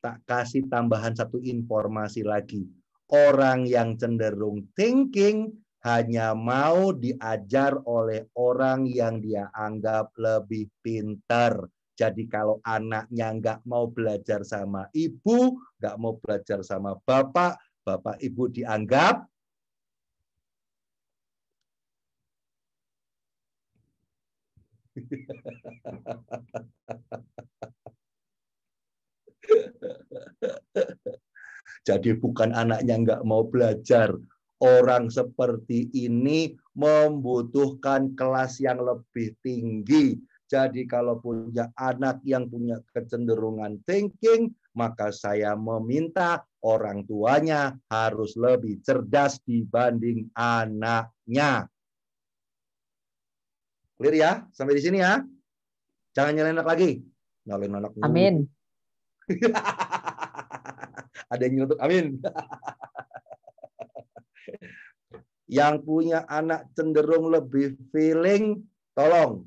tak kasih tambahan satu informasi lagi. Orang yang cenderung thinking hanya mau diajar oleh orang yang dia anggap lebih pintar. Jadi kalau anaknya nggak mau belajar sama ibu, nggak mau belajar sama bapak, bapak ibu dianggap Jadi bukan anaknya nggak mau belajar. Orang seperti ini membutuhkan kelas yang lebih tinggi. Jadi kalau punya anak yang punya kecenderungan thinking, maka saya meminta orang tuanya harus lebih cerdas dibanding anaknya. Clear ya? Sampai di sini ya. Jangan nyalain anak lagi. Nyalain anak. Amin. Ada yang nyeletuk, amin. yang punya anak cenderung lebih feeling, tolong.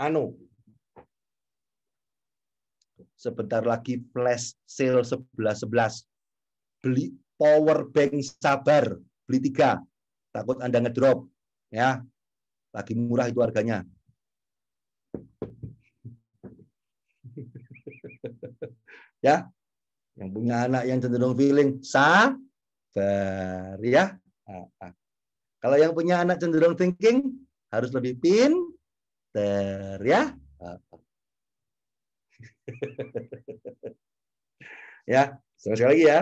Anu. Sebentar lagi flash sale 11-11. Beli power bank sabar. Beli tiga. Takut Anda ngedrop. ya Lagi murah itu harganya. ya yang punya anak yang cenderung feeling sabar ya ah, ah. kalau yang punya anak cenderung thinking harus lebih pinter ya ah, ya sekali lagi ya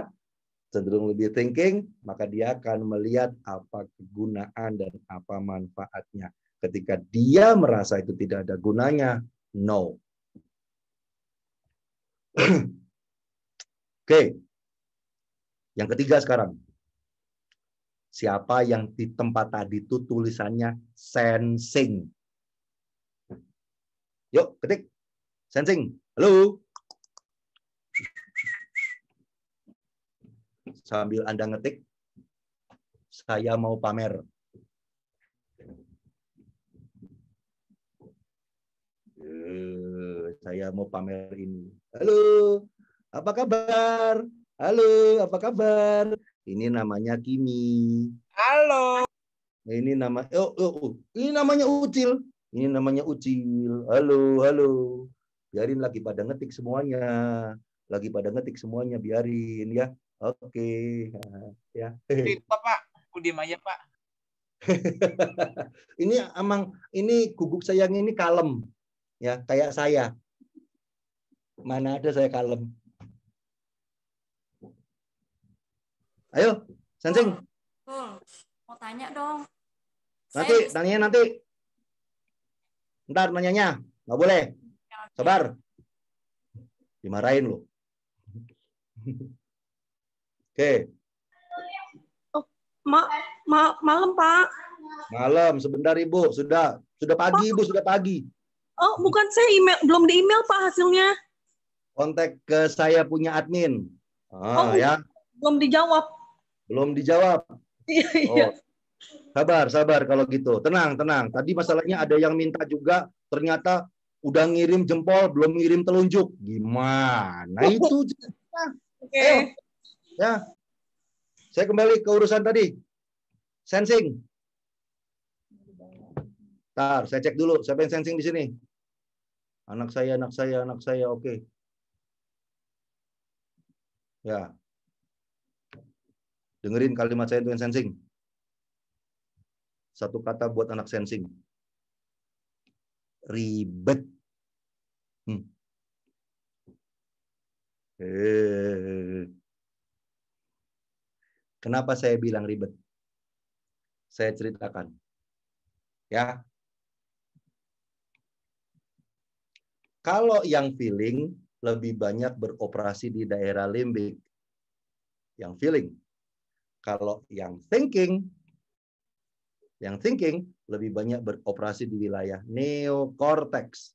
cenderung lebih thinking, maka dia akan melihat apa kegunaan dan apa manfaatnya. Ketika dia merasa itu tidak ada gunanya, no. Oke. Yang ketiga sekarang. Siapa yang di tempat tadi itu tulisannya sensing. Yuk, ketik. Sensing. Halo. Sambil Anda ngetik, saya mau pamer. Eh, saya mau pamer ini. Halo, apa kabar? Halo, apa kabar? Ini namanya Kimi. Halo. Ini nama oh, oh, oh. ini namanya Ucil. Ini namanya Ucil. Halo, halo. Biarin lagi pada ngetik semuanya. Lagi pada ngetik semuanya, biarin ya. Oke. Ya. Itu, Pak. Aku diam Pak. ini amang ini guguk sayang ini kalem ya kayak saya mana ada saya kalem Ayo, Sensing. Betul. Mau tanya dong. Nanti, Saya... tanya nanti. Ntar nanyanya. Nggak boleh. Ya, Sabar. Dimarahin lu. Oke. Oh, ma ma malam, Pak. Malam, sebentar Ibu. Sudah sudah pagi, Ibu, sudah pagi. Oh, bukan saya email belum di email Pak hasilnya. Kontak ke saya punya admin. Ah, oh, ya. Belum dijawab. Belum dijawab. Iya, iya. Oh. Sabar, sabar kalau gitu. Tenang, tenang. Tadi masalahnya ada yang minta juga ternyata udah ngirim jempol, belum ngirim telunjuk. Gimana oh. itu? Oke. Okay. Ya. Saya kembali ke urusan tadi. Sensing. Ntar, saya cek dulu siapa yang sensing di sini. Anak saya, anak saya, anak saya. Oke. Okay. Ya. Dengerin kalimat saya dengan sensing. Satu kata buat anak sensing. Ribet. Hmm. Eh. Kenapa saya bilang ribet? Saya ceritakan. Ya. Kalau yang feeling lebih banyak beroperasi di daerah limbik. Yang feeling kalau yang thinking, yang thinking lebih banyak beroperasi di wilayah neokortex.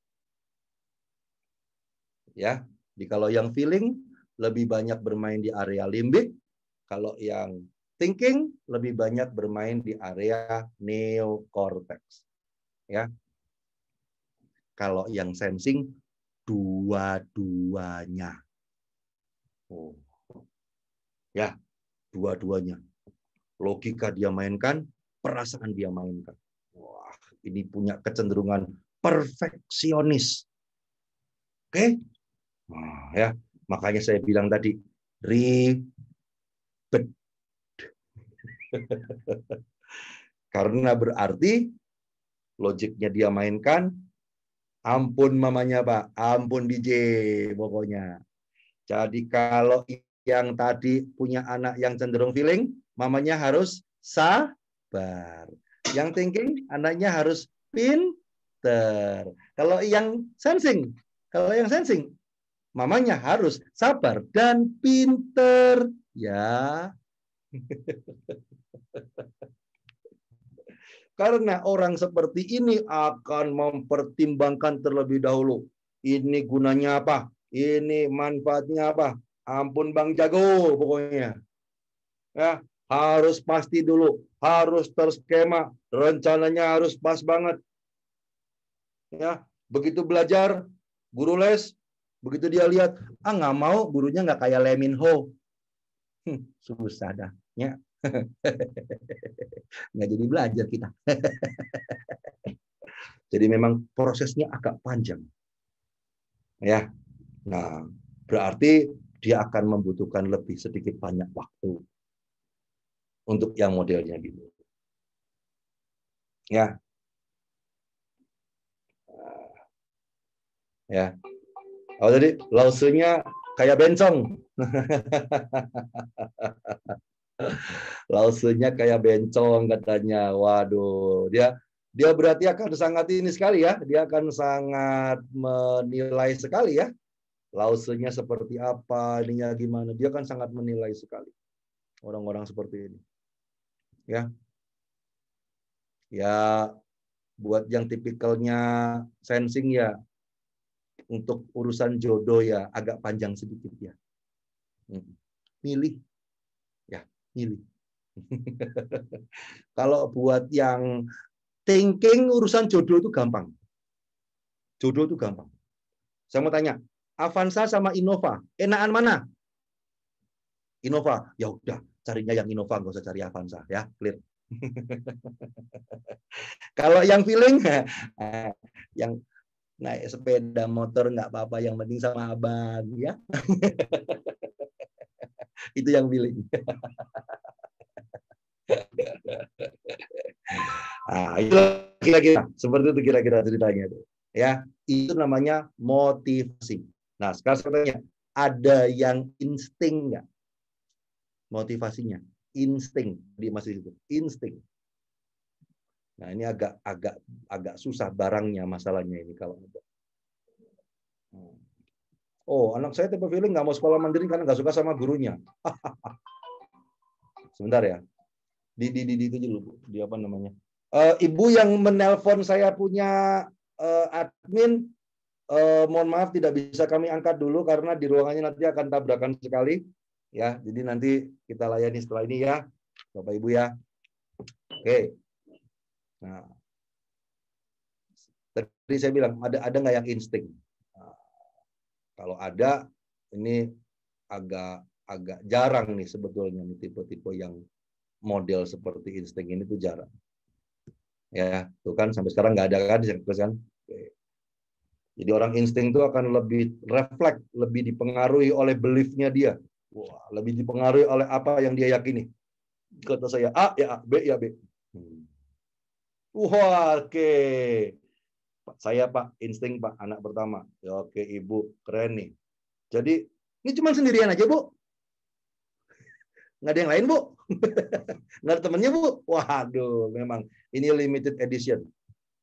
Ya, di kalau yang feeling lebih banyak bermain di area limbik, kalau yang thinking lebih banyak bermain di area neokortex. Ya. Kalau yang sensing dua-duanya. Oh. Ya, dua-duanya. Logika dia mainkan, perasaan dia mainkan. Wah, ini punya kecenderungan perfeksionis. Oke? Okay? Nah, ya, makanya saya bilang tadi ribet. Karena berarti logiknya dia mainkan, ampun mamanya Pak, ampun DJ pokoknya. Jadi kalau yang tadi punya anak yang cenderung feeling, mamanya harus sabar. Yang thinking, anaknya harus pinter. Kalau yang sensing, kalau yang sensing, mamanya harus sabar dan pinter. Ya. Karena orang seperti ini akan mempertimbangkan terlebih dahulu. Ini gunanya apa? Ini manfaatnya apa? ampun Bang Jago pokoknya. Ya, harus pasti dulu, harus terskema, rencananya harus pas banget. Ya, begitu belajar guru les, begitu dia lihat, ah nggak mau gurunya nggak kayak leminho Ho. Hmm, susah dah, ya. nggak jadi belajar kita. jadi memang prosesnya agak panjang. Ya. Nah, berarti dia akan membutuhkan lebih sedikit banyak waktu untuk yang modelnya gitu. Ya. Ya. Oh jadi lausunya kayak bencong. lausunya kayak bencong katanya. Waduh, dia dia berarti akan sangat ini sekali ya. Dia akan sangat menilai sekali ya lausenya seperti apa, ininya gimana. Dia kan sangat menilai sekali orang-orang seperti ini. Ya. Ya buat yang tipikalnya sensing ya untuk urusan jodoh ya agak panjang sedikit ya. Hmm. Milih. Ya, milih. Kalau buat yang thinking urusan jodoh itu gampang. Jodoh itu gampang. Saya mau tanya, Avanza sama Innova. Enakan mana? Innova. Ya udah, carinya yang Innova, nggak usah cari Avanza ya, clear. Kalau yang feeling, eh, yang naik sepeda motor nggak apa-apa, yang penting sama abang ya. Itu yang feeling. nah, itu kira-kira seperti itu kira-kira ceritanya itu, Ya, itu namanya motivasi. Nah, sekarang saya tanya, ada yang insting nggak? Motivasinya, insting di masih itu, insting. Nah, ini agak agak agak susah barangnya masalahnya ini kalau ada. Oh, anak saya tipe feeling nggak mau sekolah mandiri karena nggak suka sama gurunya. Sebentar ya. Di di di, di itu dulu, di apa namanya? Uh, ibu yang menelpon saya punya uh, admin eh, mohon maaf tidak bisa kami angkat dulu karena di ruangannya nanti akan tabrakan sekali ya. Jadi nanti kita layani setelah ini ya, Bapak Ibu ya. Oke. Nah, tadi saya bilang ada ada nggak yang insting? Nah, kalau ada, ini agak agak jarang nih sebetulnya tipe-tipe yang model seperti insting ini tuh jarang. Ya, tuh kan sampai sekarang nggak ada kan, terus kan. Jadi orang insting itu akan lebih refleks, lebih dipengaruhi oleh beliefnya dia. Wah, lebih dipengaruhi oleh apa yang dia yakini. Kata saya A ya A, B ya B. Hmm. Wah, oke. Okay. Saya Pak, insting Pak, anak pertama. Ya, oke okay, Ibu, keren nih. Jadi ini cuma sendirian aja Bu. Nggak ada yang lain Bu. Nggak ada temannya Bu. Waduh, memang ini limited edition.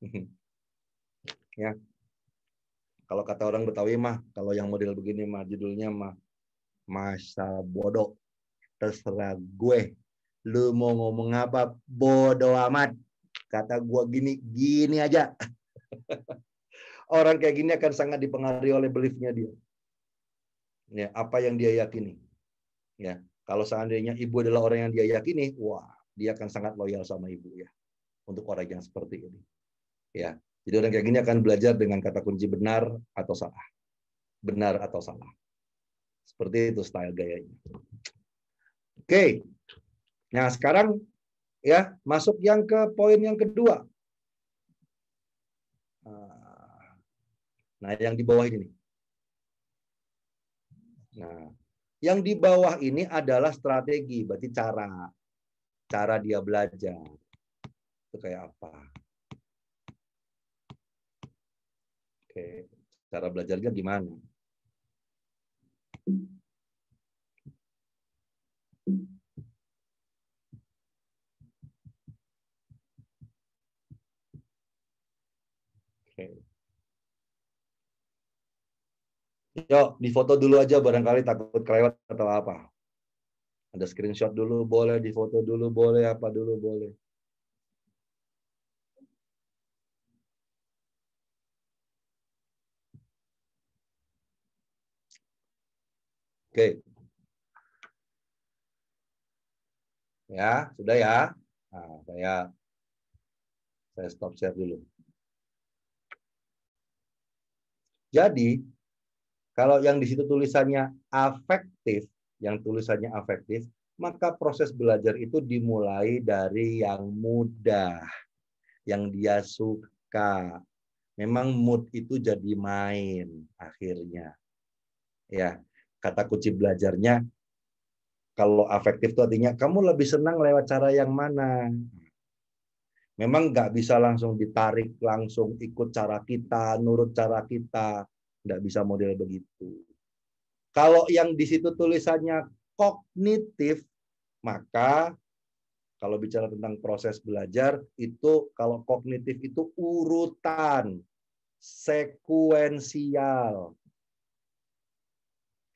ya, kalau kata orang Betawi mah, kalau yang model begini mah judulnya mah masa bodoh. Terserah gue. Lu mau ngomong apa? Bodoh amat. Kata gue gini, gini aja. orang kayak gini akan sangat dipengaruhi oleh beliefnya dia. Ya, apa yang dia yakini. Ya, kalau seandainya ibu adalah orang yang dia yakini, wah, dia akan sangat loyal sama ibu ya. Untuk orang yang seperti ini. Ya, jadi orang kayak gini akan belajar dengan kata kunci benar atau salah. Benar atau salah. Seperti itu style gayanya. Oke. Nah, sekarang ya masuk yang ke poin yang kedua. Nah, yang di bawah ini Nah, yang di bawah ini adalah strategi, berarti cara cara dia belajar. Itu kayak apa? Oke, cara belajarnya gimana? Oke. di foto dulu aja barangkali takut kelewat atau apa. Ada screenshot dulu boleh, di foto dulu boleh, apa dulu boleh. Oke. Ya, sudah ya. Nah, saya saya stop share dulu. Jadi, kalau yang di situ tulisannya afektif, yang tulisannya afektif, maka proses belajar itu dimulai dari yang mudah, yang dia suka. Memang mood itu jadi main akhirnya. Ya, kata kunci belajarnya kalau afektif itu artinya kamu lebih senang lewat cara yang mana memang nggak bisa langsung ditarik langsung ikut cara kita nurut cara kita nggak bisa model begitu kalau yang di situ tulisannya kognitif maka kalau bicara tentang proses belajar itu kalau kognitif itu urutan sekuensial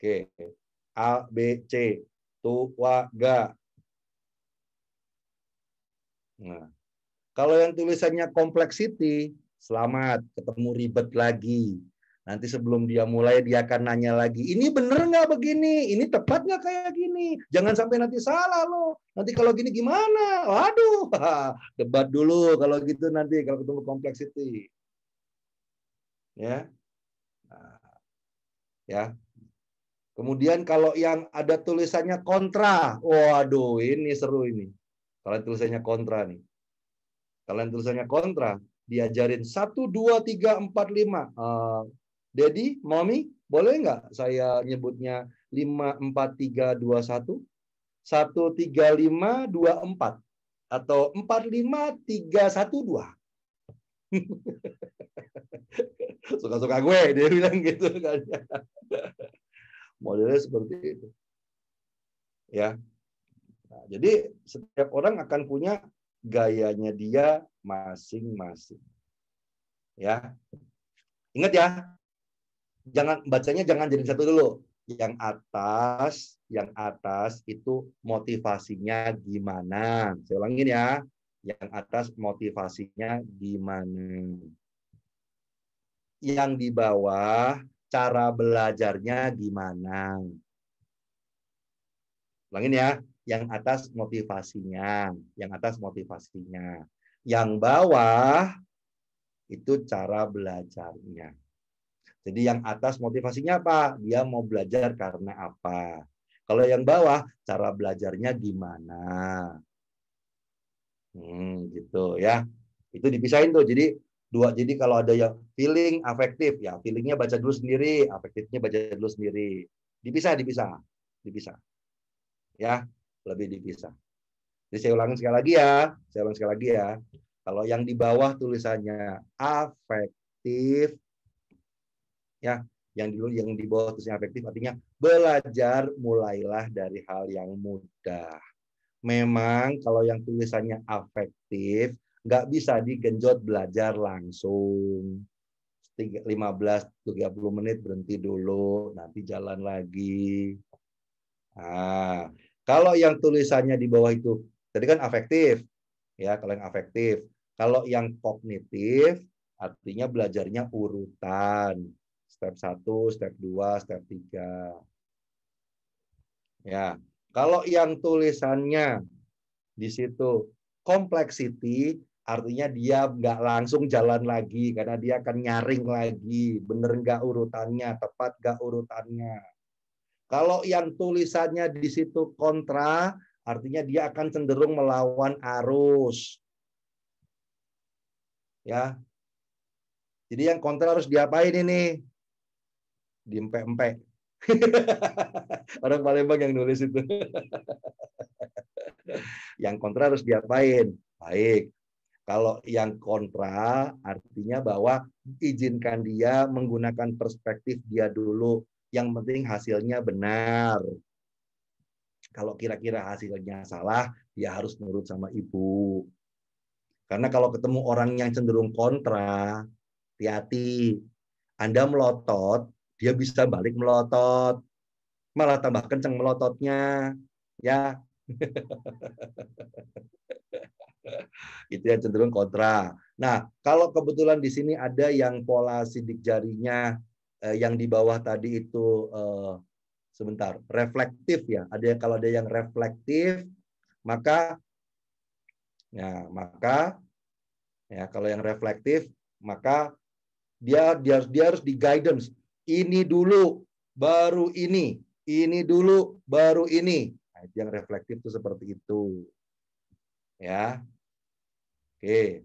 Oke. A, B, C. Tuwaga. Nah, kalau yang tulisannya complexity, selamat, ketemu ribet lagi. Nanti sebelum dia mulai, dia akan nanya lagi, ini bener nggak begini? Ini tepat nggak kayak gini? Jangan sampai nanti salah loh. Nanti kalau gini gimana? Waduh, debat dulu kalau gitu nanti kalau ketemu complexity. Ya, nah, ya Kemudian kalau yang ada tulisannya kontra, waduh ini seru ini. Kalian tulisannya kontra nih. Kalian tulisannya kontra, diajarin 1, 2, 3, 4, 5. Uh, Daddy, Mommy, boleh nggak saya nyebutnya 5, 4, 3, 2, 1? 1, 3, 5, 2, 4. Atau 4, 5, 3, 1, 2. Suka-suka gue, dia bilang gitu kan. Modelnya seperti itu. Ya. Nah, jadi setiap orang akan punya gayanya dia masing-masing. Ya. Ingat ya. Jangan bacanya jangan jadi satu dulu. Yang atas, yang atas itu motivasinya gimana? Saya ulangin ya. Yang atas motivasinya gimana? Yang di bawah cara belajarnya gimana. Ulangin ya, yang atas motivasinya, yang atas motivasinya. Yang bawah itu cara belajarnya. Jadi yang atas motivasinya apa? Dia mau belajar karena apa? Kalau yang bawah cara belajarnya gimana? Hmm, gitu ya. Itu dipisahin tuh. Jadi Dua, jadi kalau ada yang feeling afektif, ya feelingnya baca dulu sendiri, afektifnya baca dulu sendiri. Dipisah, dipisah, dipisah. Ya, lebih dipisah. Jadi saya ulangi sekali lagi ya, saya ulangi sekali lagi ya. Kalau yang di bawah tulisannya afektif, ya, yang di yang di bawah tulisannya afektif artinya belajar mulailah dari hal yang mudah. Memang kalau yang tulisannya afektif nggak bisa digenjot belajar langsung. 15 30 menit berhenti dulu, nanti jalan lagi. Nah, kalau yang tulisannya di bawah itu tadi kan afektif. Ya, kalau yang afektif. Kalau yang kognitif artinya belajarnya urutan. Step 1, step 2, step 3. Ya. Kalau yang tulisannya di situ complexity artinya dia nggak langsung jalan lagi karena dia akan nyaring lagi bener nggak urutannya tepat nggak urutannya kalau yang tulisannya di situ kontra artinya dia akan cenderung melawan arus ya jadi yang kontra harus diapain ini diempek-empek orang Palembang yang nulis itu yang kontra harus diapain baik kalau yang kontra artinya bahwa izinkan dia menggunakan perspektif dia dulu. Yang penting hasilnya benar. Kalau kira-kira hasilnya salah, dia harus nurut sama ibu. Karena kalau ketemu orang yang cenderung kontra, hati-hati. Anda melotot, dia bisa balik melotot. Malah tambah kenceng melototnya. Ya. itu yang cenderung kontra. Nah, kalau kebetulan di sini ada yang pola sidik jarinya eh, yang di bawah tadi itu eh, sebentar, reflektif ya. Ada kalau ada yang reflektif, maka ya, maka ya kalau yang reflektif maka dia dia, dia harus di guidance. Ini dulu, baru ini. Ini dulu, baru ini. Nah, yang reflektif itu seperti itu. Ya, Oke.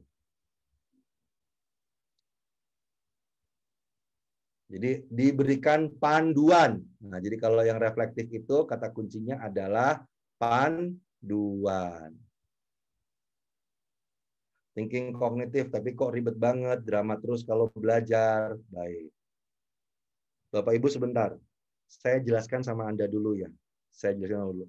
Jadi diberikan panduan. Nah, jadi kalau yang reflektif itu kata kuncinya adalah panduan. Thinking kognitif, tapi kok ribet banget, drama terus kalau belajar. Baik. Bapak Ibu sebentar. Saya jelaskan sama Anda dulu ya. Saya jelaskan dulu.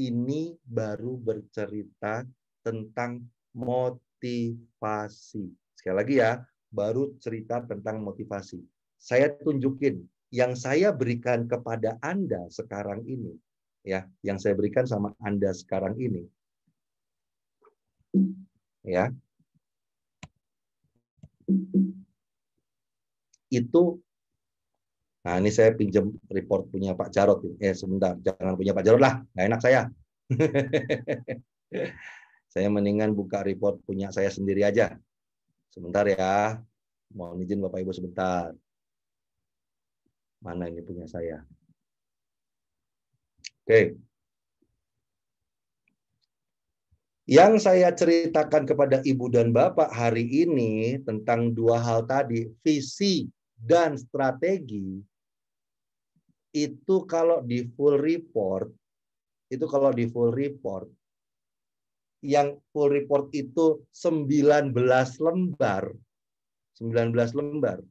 Ini baru bercerita tentang motivasi motivasi. Sekali lagi ya, baru cerita tentang motivasi. Saya tunjukin yang saya berikan kepada Anda sekarang ini, ya, yang saya berikan sama Anda sekarang ini. Ya. Itu Nah, ini saya pinjam report punya Pak Jarot. Eh, sebentar, jangan punya Pak Jarot lah. Nggak enak saya. Saya mendingan buka report punya saya sendiri aja. Sebentar ya, mohon izin Bapak Ibu sebentar. Mana ini punya saya? Oke. Yang saya ceritakan kepada Ibu dan Bapak hari ini tentang dua hal tadi, visi dan strategi, itu kalau di full report, itu kalau di full report, yang full report itu 19 lembar. 19 lembar.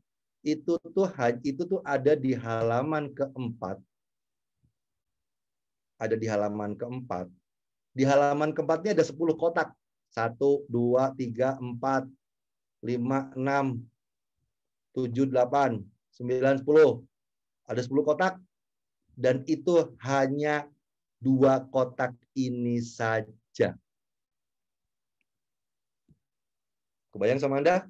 Itu tuh itu tuh ada di halaman keempat. Ada di halaman keempat. Di halaman keempatnya ada 10 kotak. 1, 2, 3, 4, 5, 6, 7, 8, 9, 10. Ada 10 kotak. Dan itu hanya dua kotak ini saja. Kebayang sama Anda?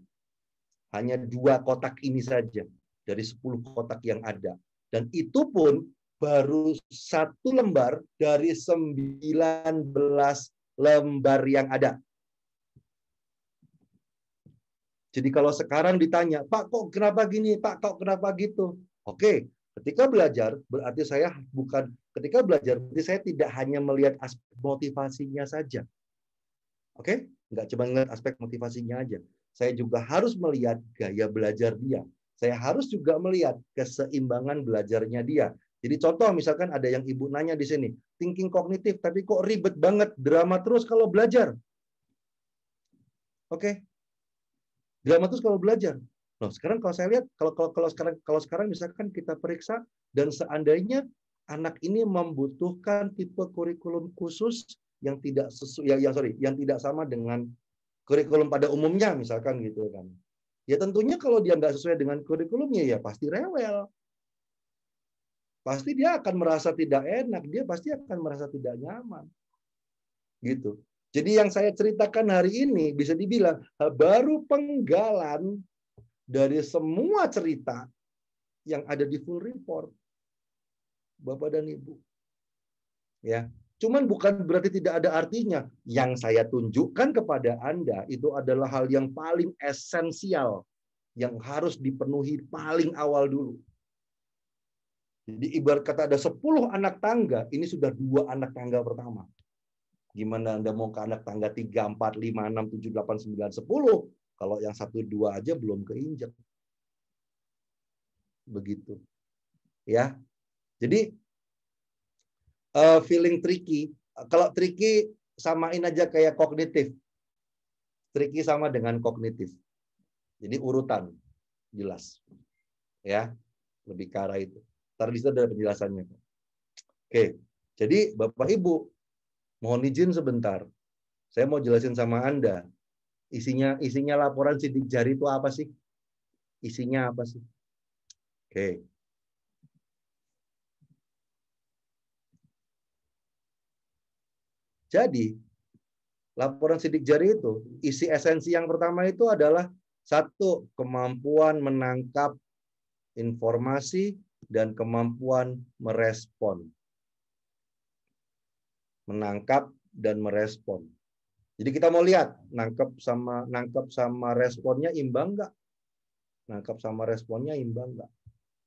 Hanya dua kotak ini saja dari sepuluh kotak yang ada. Dan itu pun baru satu lembar dari sembilan belas lembar yang ada. Jadi kalau sekarang ditanya, Pak kok kenapa gini, Pak kok kenapa gitu? Oke, ketika belajar berarti saya bukan ketika belajar berarti saya tidak hanya melihat aspek motivasinya saja. Oke? Nggak cuma ngeliat aspek motivasinya aja. Saya juga harus melihat gaya belajar dia. Saya harus juga melihat keseimbangan belajarnya dia. Jadi contoh misalkan ada yang ibu nanya di sini, thinking kognitif, tapi kok ribet banget, drama terus kalau belajar. Oke, okay. drama terus kalau belajar. Nah sekarang kalau saya lihat, kalau kalau kalau sekarang kalau sekarang misalkan kita periksa dan seandainya anak ini membutuhkan tipe kurikulum khusus yang tidak sesuai ya ya sorry yang tidak sama dengan kurikulum pada umumnya misalkan gitu kan ya tentunya kalau dia nggak sesuai dengan kurikulumnya ya pasti rewel pasti dia akan merasa tidak enak dia pasti akan merasa tidak nyaman gitu jadi yang saya ceritakan hari ini bisa dibilang baru penggalan dari semua cerita yang ada di full report Bapak dan Ibu ya Cuman bukan berarti tidak ada artinya. Yang saya tunjukkan kepada Anda itu adalah hal yang paling esensial yang harus dipenuhi paling awal dulu. Jadi ibarat kata ada 10 anak tangga, ini sudah dua anak tangga pertama. Gimana Anda mau ke anak tangga 3, 4, 5, 6, 7, 8, 9, 10 kalau yang satu dua aja belum keinjak. Begitu. Ya. Jadi uh, feeling tricky. Kalau tricky samain aja kayak kognitif. Tricky sama dengan kognitif. Jadi urutan jelas. Ya, lebih ke arah itu. Tadi itu ada penjelasannya. Oke, jadi Bapak Ibu mohon izin sebentar. Saya mau jelasin sama Anda isinya isinya laporan sidik jari itu apa sih? Isinya apa sih? Oke. Jadi laporan sidik jari itu isi esensi yang pertama itu adalah satu kemampuan menangkap informasi dan kemampuan merespon. Menangkap dan merespon. Jadi kita mau lihat nangkap sama nangkap sama responnya imbang nggak? Nangkap sama responnya imbang nggak?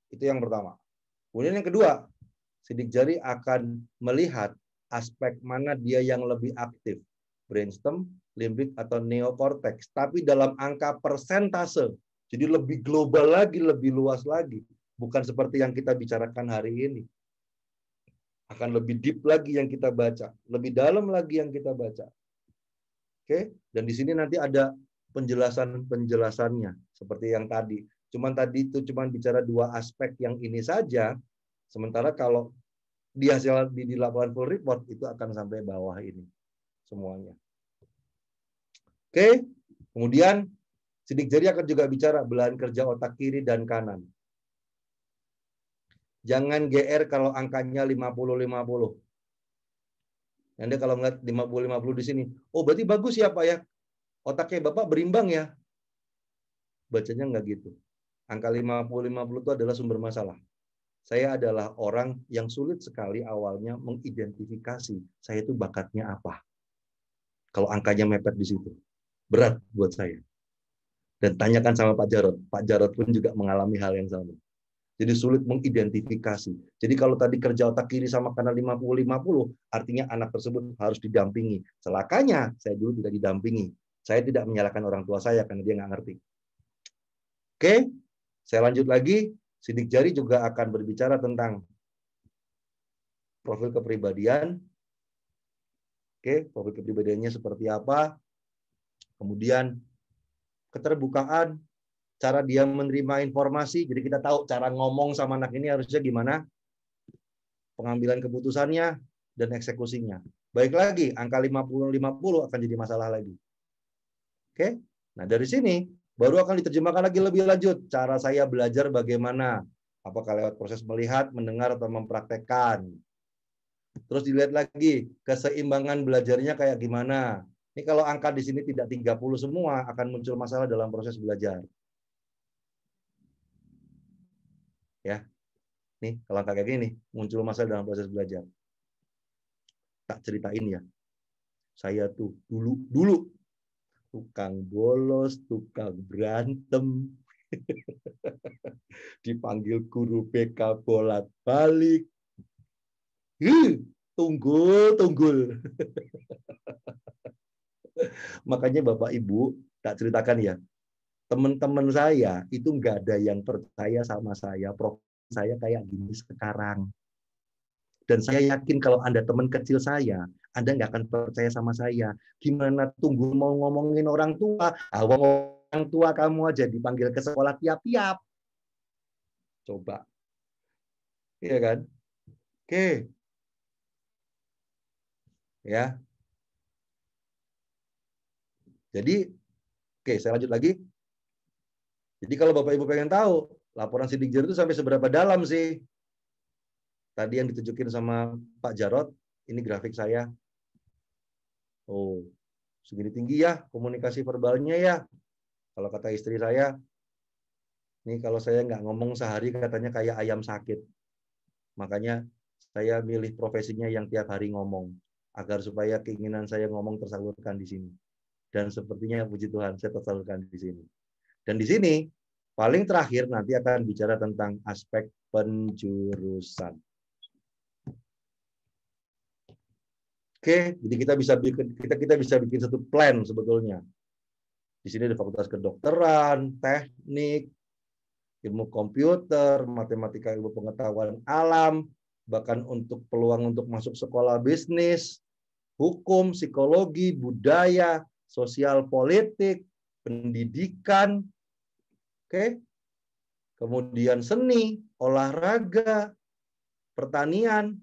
Itu yang pertama. Kemudian yang kedua, sidik jari akan melihat aspek mana dia yang lebih aktif, brainstem, limbik atau neokortex? tapi dalam angka persentase. Jadi lebih global lagi, lebih luas lagi, bukan seperti yang kita bicarakan hari ini. Akan lebih deep lagi yang kita baca, lebih dalam lagi yang kita baca. Oke, dan di sini nanti ada penjelasan-penjelasannya seperti yang tadi. Cuman tadi itu cuman bicara dua aspek yang ini saja. Sementara kalau di hasil di, di laporan full report itu akan sampai bawah ini semuanya. Oke, kemudian sidik jari akan juga bicara belahan kerja otak kiri dan kanan. Jangan GR kalau angkanya 50-50. Anda kalau ngeliat 50-50 di sini, oh berarti bagus ya Pak ya. Otaknya Bapak berimbang ya. Bacanya nggak gitu. Angka 50-50 itu adalah sumber masalah. Saya adalah orang yang sulit sekali awalnya mengidentifikasi saya itu bakatnya apa. Kalau angkanya mepet di situ. Berat buat saya. Dan tanyakan sama Pak Jarot. Pak Jarot pun juga mengalami hal yang sama. Jadi sulit mengidentifikasi. Jadi kalau tadi kerja otak kiri sama kanan 50-50, artinya anak tersebut harus didampingi. Celakanya, saya dulu tidak didampingi. Saya tidak menyalahkan orang tua saya karena dia nggak ngerti. Oke, saya lanjut lagi. Sidik jari juga akan berbicara tentang profil kepribadian. Oke, profil kepribadiannya seperti apa? Kemudian keterbukaan, cara dia menerima informasi. Jadi kita tahu cara ngomong sama anak ini harusnya gimana. Pengambilan keputusannya dan eksekusinya. Baik lagi, angka 50-50 akan jadi masalah lagi. Oke? Nah, dari sini baru akan diterjemahkan lagi lebih lanjut cara saya belajar bagaimana apakah lewat proses melihat, mendengar atau mempraktekkan. Terus dilihat lagi keseimbangan belajarnya kayak gimana. Ini kalau angka di sini tidak 30 semua akan muncul masalah dalam proses belajar. Ya. Nih, kalau angka kayak gini muncul masalah dalam proses belajar. Tak ceritain ya. Saya tuh dulu dulu tukang bolos, tukang berantem, dipanggil guru BK bolat balik. Tunggu, tunggu. Makanya Bapak Ibu, tak ceritakan ya, teman-teman saya itu nggak ada yang percaya sama saya, Prof saya kayak gini sekarang. Dan saya yakin kalau Anda teman kecil saya, anda nggak akan percaya sama saya. Gimana tunggu mau ngomongin orang tua? Awang orang tua kamu aja dipanggil ke sekolah tiap-tiap. Coba. Iya kan? Oke. Ya. Jadi, oke, saya lanjut lagi. Jadi kalau Bapak Ibu pengen tahu, laporan sidik jari itu sampai seberapa dalam sih? Tadi yang ditunjukin sama Pak Jarot, ini grafik saya. Oh, segini tinggi ya komunikasi verbalnya ya. Kalau kata istri saya, nih kalau saya nggak ngomong sehari katanya kayak ayam sakit. Makanya saya milih profesinya yang tiap hari ngomong agar supaya keinginan saya ngomong tersalurkan di sini. Dan sepertinya puji Tuhan saya tersalurkan di sini. Dan di sini paling terakhir nanti akan bicara tentang aspek penjurusan. Oke, jadi kita bisa bikin kita kita bisa bikin satu plan sebetulnya. Di sini ada fakultas kedokteran, teknik, ilmu komputer, matematika, ilmu pengetahuan alam, bahkan untuk peluang untuk masuk sekolah bisnis, hukum, psikologi, budaya, sosial politik, pendidikan, oke. Kemudian seni, olahraga, pertanian,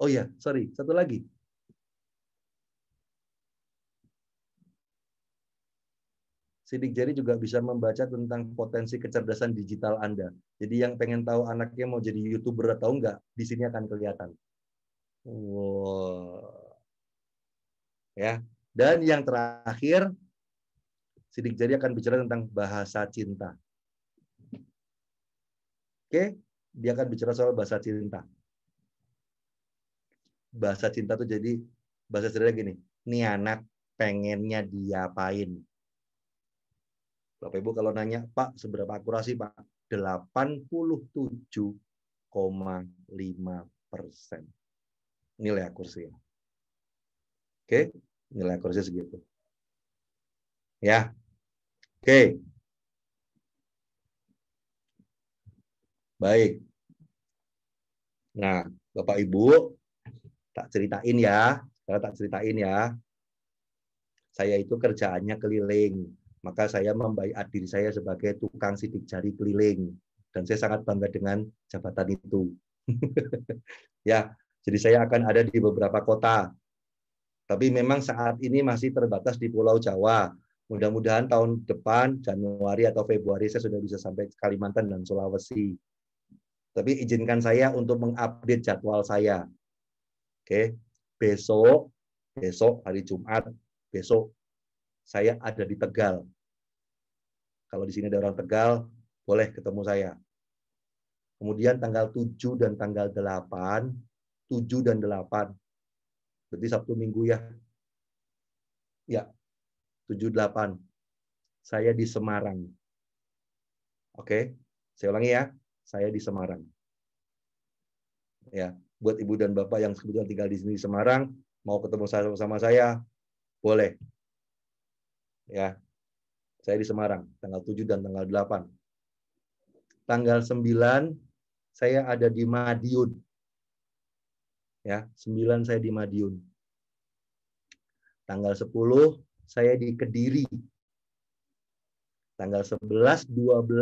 Oh ya, sorry, satu lagi. Sidik jari juga bisa membaca tentang potensi kecerdasan digital Anda. Jadi yang pengen tahu anaknya mau jadi youtuber atau enggak, di sini akan kelihatan. Wow. Ya. Dan yang terakhir, sidik jari akan bicara tentang bahasa cinta. Oke, dia akan bicara soal bahasa cinta bahasa cinta tuh jadi bahasa sederhana gini nih anak pengennya diapain Bapak Ibu kalau nanya Pak seberapa akurasi Pak 87,5 persen nilai akurasi ya. oke nilai akurasi segitu ya oke baik Nah, Bapak Ibu, tak ceritain ya, Saya tak ceritain ya. Saya itu kerjaannya keliling, maka saya membayar diri saya sebagai tukang sidik jari keliling dan saya sangat bangga dengan jabatan itu. ya, jadi saya akan ada di beberapa kota. Tapi memang saat ini masih terbatas di Pulau Jawa. Mudah-mudahan tahun depan Januari atau Februari saya sudah bisa sampai Kalimantan dan Sulawesi. Tapi izinkan saya untuk mengupdate jadwal saya. Oke, okay. besok, besok hari Jumat, besok saya ada di Tegal. Kalau di sini ada orang Tegal, boleh ketemu saya. Kemudian tanggal 7 dan tanggal 8, 7 dan 8. Berarti Sabtu Minggu ya. Ya, 7 8. Saya di Semarang. Oke, okay. saya ulangi ya. Saya di Semarang. Ya, buat ibu dan bapak yang kebetulan tinggal di sini di Semarang mau ketemu sama saya boleh ya saya di Semarang tanggal 7 dan tanggal 8 tanggal 9 saya ada di Madiun ya 9 saya di Madiun tanggal 10 saya di Kediri tanggal 11 12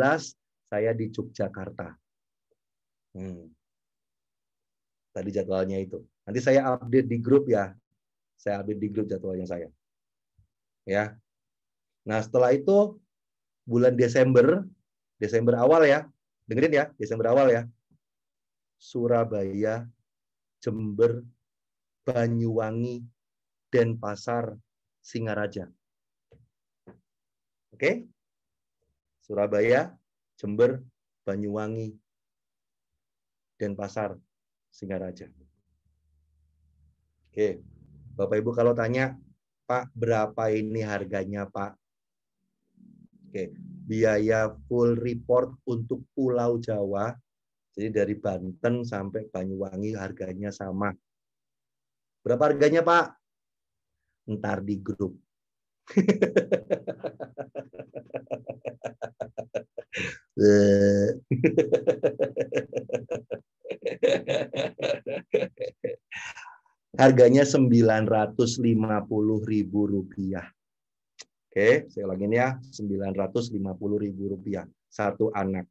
saya di Yogyakarta hmm tadi jadwalnya itu. Nanti saya update di grup ya. Saya update di grup jadwalnya saya. Ya. Nah, setelah itu bulan Desember, Desember awal ya. Dengerin ya, Desember awal ya. Surabaya, Jember, Banyuwangi, Denpasar, Singaraja. Oke? Surabaya, Jember, Banyuwangi, Denpasar, raja. Oke, Bapak Ibu kalau tanya, Pak berapa ini harganya Pak? Oke, biaya full report untuk Pulau Jawa, jadi dari Banten sampai Banyuwangi harganya sama. Berapa harganya Pak? Ntar di grup. Eh. Harganya Rp950.000. Oke, saya ulangin ya, Rp950.000 satu anak.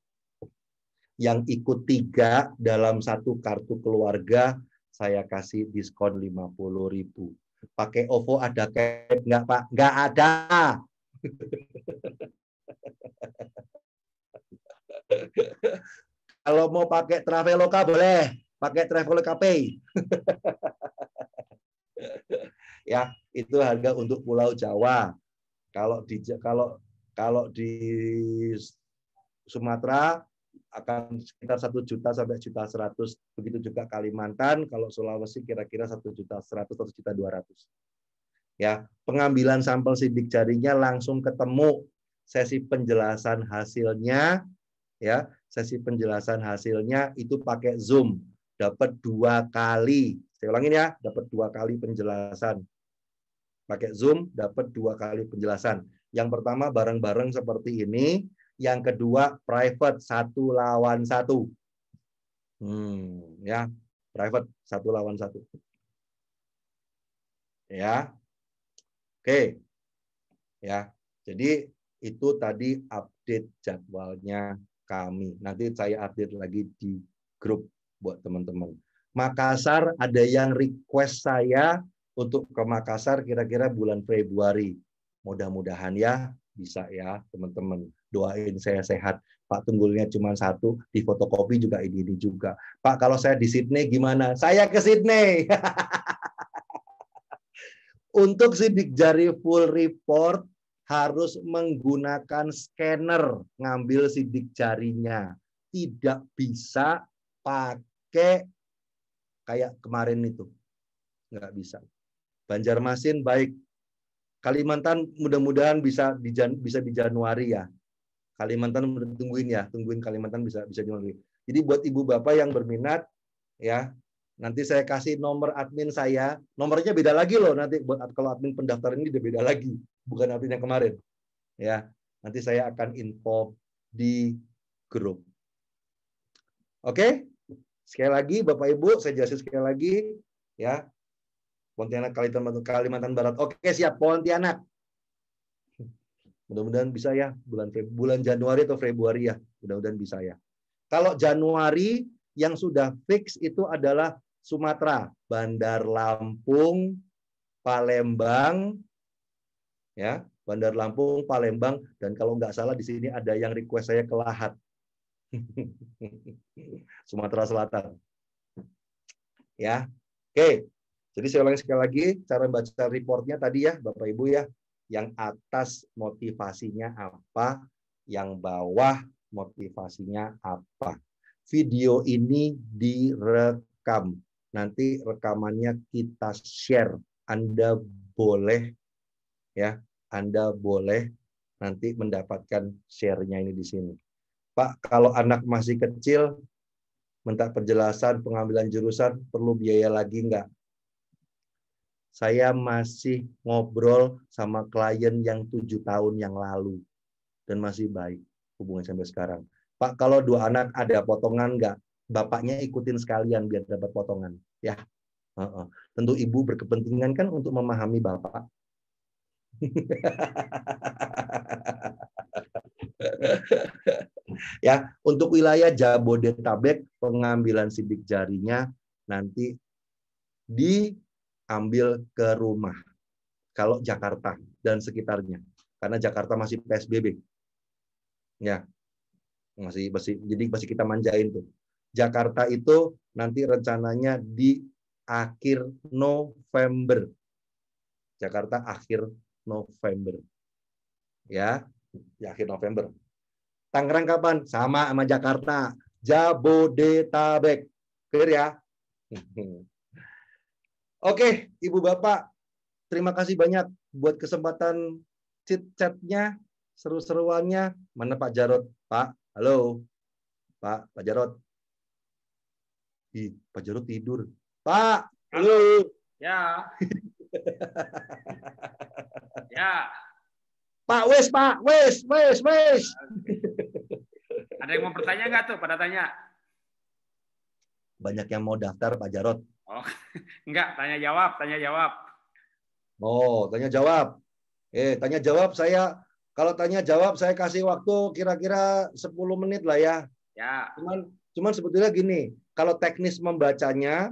Yang ikut tiga dalam satu kartu keluarga, saya kasih diskon 50.000. Pakai OVO ada cap nggak Pak? Nggak ada. Kalau mau pakai Traveloka boleh, pakai Traveloka Pay. ya, itu harga untuk Pulau Jawa. Kalau di kalau kalau di Sumatera akan sekitar satu juta sampai juta seratus. Begitu juga Kalimantan, kalau Sulawesi kira-kira satu juta seratus atau juta dua ratus. Ya, pengambilan sampel sidik jarinya langsung ketemu sesi penjelasan hasilnya ya sesi penjelasan hasilnya itu pakai Zoom dapat dua kali saya ulangin ya dapat dua kali penjelasan pakai Zoom dapat dua kali penjelasan yang pertama bareng-bareng seperti ini yang kedua private satu lawan satu hmm, ya private satu lawan satu ya oke ya jadi itu tadi update jadwalnya kami. Nanti saya update lagi di grup buat teman-teman. Makassar ada yang request saya untuk ke Makassar kira-kira bulan Februari. Mudah-mudahan ya bisa ya teman-teman. Doain saya sehat. Pak tunggulnya cuma satu, di fotokopi juga ini, ini juga. Pak kalau saya di Sydney gimana? Saya ke Sydney. Untuk sidik jari full report harus menggunakan scanner ngambil sidik jarinya. Tidak bisa pakai kayak kemarin itu. Nggak bisa. Banjarmasin baik. Kalimantan mudah-mudahan bisa di, bisa di Januari ya. Kalimantan tungguin ya, tungguin Kalimantan bisa bisa Januari. Jadi buat ibu bapak yang berminat ya, nanti saya kasih nomor admin saya. Nomornya beda lagi loh nanti buat kalau admin pendaftaran ini udah beda lagi bukan update yang kemarin. Ya, nanti saya akan info di grup. Oke, sekali lagi Bapak Ibu, saya jelasin sekali lagi ya. Pontianak Kalimantan, Kalimantan Barat. Oke, siap Pontianak. Mudah-mudahan bisa ya bulan bulan Januari atau Februari ya. Mudah-mudahan bisa ya. Kalau Januari yang sudah fix itu adalah Sumatera, Bandar Lampung, Palembang, ya Bandar Lampung, Palembang, dan kalau nggak salah di sini ada yang request saya ke Lahat, Sumatera Selatan. Ya, oke. Jadi saya ulangi sekali lagi cara membaca reportnya tadi ya, Bapak Ibu ya. Yang atas motivasinya apa, yang bawah motivasinya apa. Video ini direkam. Nanti rekamannya kita share. Anda boleh ya Anda boleh nanti mendapatkan share-nya ini di sini. Pak, kalau anak masih kecil, minta penjelasan pengambilan jurusan, perlu biaya lagi nggak? Saya masih ngobrol sama klien yang tujuh tahun yang lalu dan masih baik hubungan sampai sekarang. Pak, kalau dua anak ada potongan nggak? Bapaknya ikutin sekalian biar dapat potongan, ya. Uh -uh. Tentu ibu berkepentingan kan untuk memahami bapak, ya, untuk wilayah Jabodetabek pengambilan sidik jarinya nanti diambil ke rumah. Kalau Jakarta dan sekitarnya. Karena Jakarta masih PSBB. Ya. Masih masih jadi masih kita manjain tuh. Jakarta itu nanti rencananya di akhir November. Jakarta akhir November. Ya, di akhir November. Tangerang kapan? Sama sama Jakarta. Jabodetabek. Clear ya? Oke, Ibu Bapak, terima kasih banyak buat kesempatan chit-chatnya, seru-seruannya. Mana Pak Jarot? Pak, halo. Pak, Pak Jarot. Ih, Pak Jarot tidur. Pak, halo. Ya. Ya. Pak wes, Pak wes, wes, wes. Ada yang mau bertanya nggak tuh? Pada tanya. Banyak yang mau daftar Pak Jarot. Oh, enggak, tanya jawab, tanya jawab. Oh, tanya jawab. Eh, tanya jawab saya kalau tanya jawab saya kasih waktu kira-kira 10 menit lah ya. Ya. Cuman cuman sebetulnya gini, kalau teknis membacanya,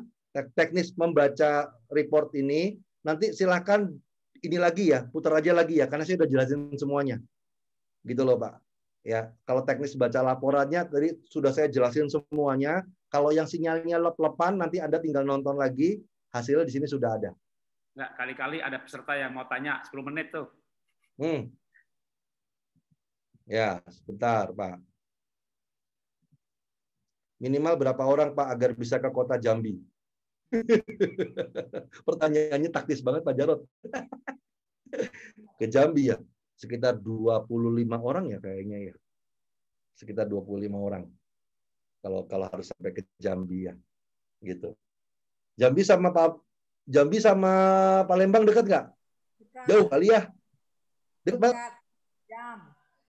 teknis membaca report ini nanti silahkan ini lagi ya, putar aja lagi ya, karena saya sudah jelasin semuanya. Gitu loh Pak. Ya, kalau teknis baca laporannya tadi sudah saya jelasin semuanya. Kalau yang sinyalnya lep-lepan nanti Anda tinggal nonton lagi, hasilnya di sini sudah ada. Enggak, kali-kali ada peserta yang mau tanya 10 menit tuh. Hmm. Ya, sebentar Pak. Minimal berapa orang Pak agar bisa ke kota Jambi? Pertanyaannya taktis banget Pak Jarot. Ke Jambi ya, sekitar 25 orang ya kayaknya ya. Sekitar 25 orang. Kalau kalau harus sampai ke Jambi ya. Gitu. Jambi sama Pak Jambi sama Palembang dekat nggak? Jauh kali ya. Dekat.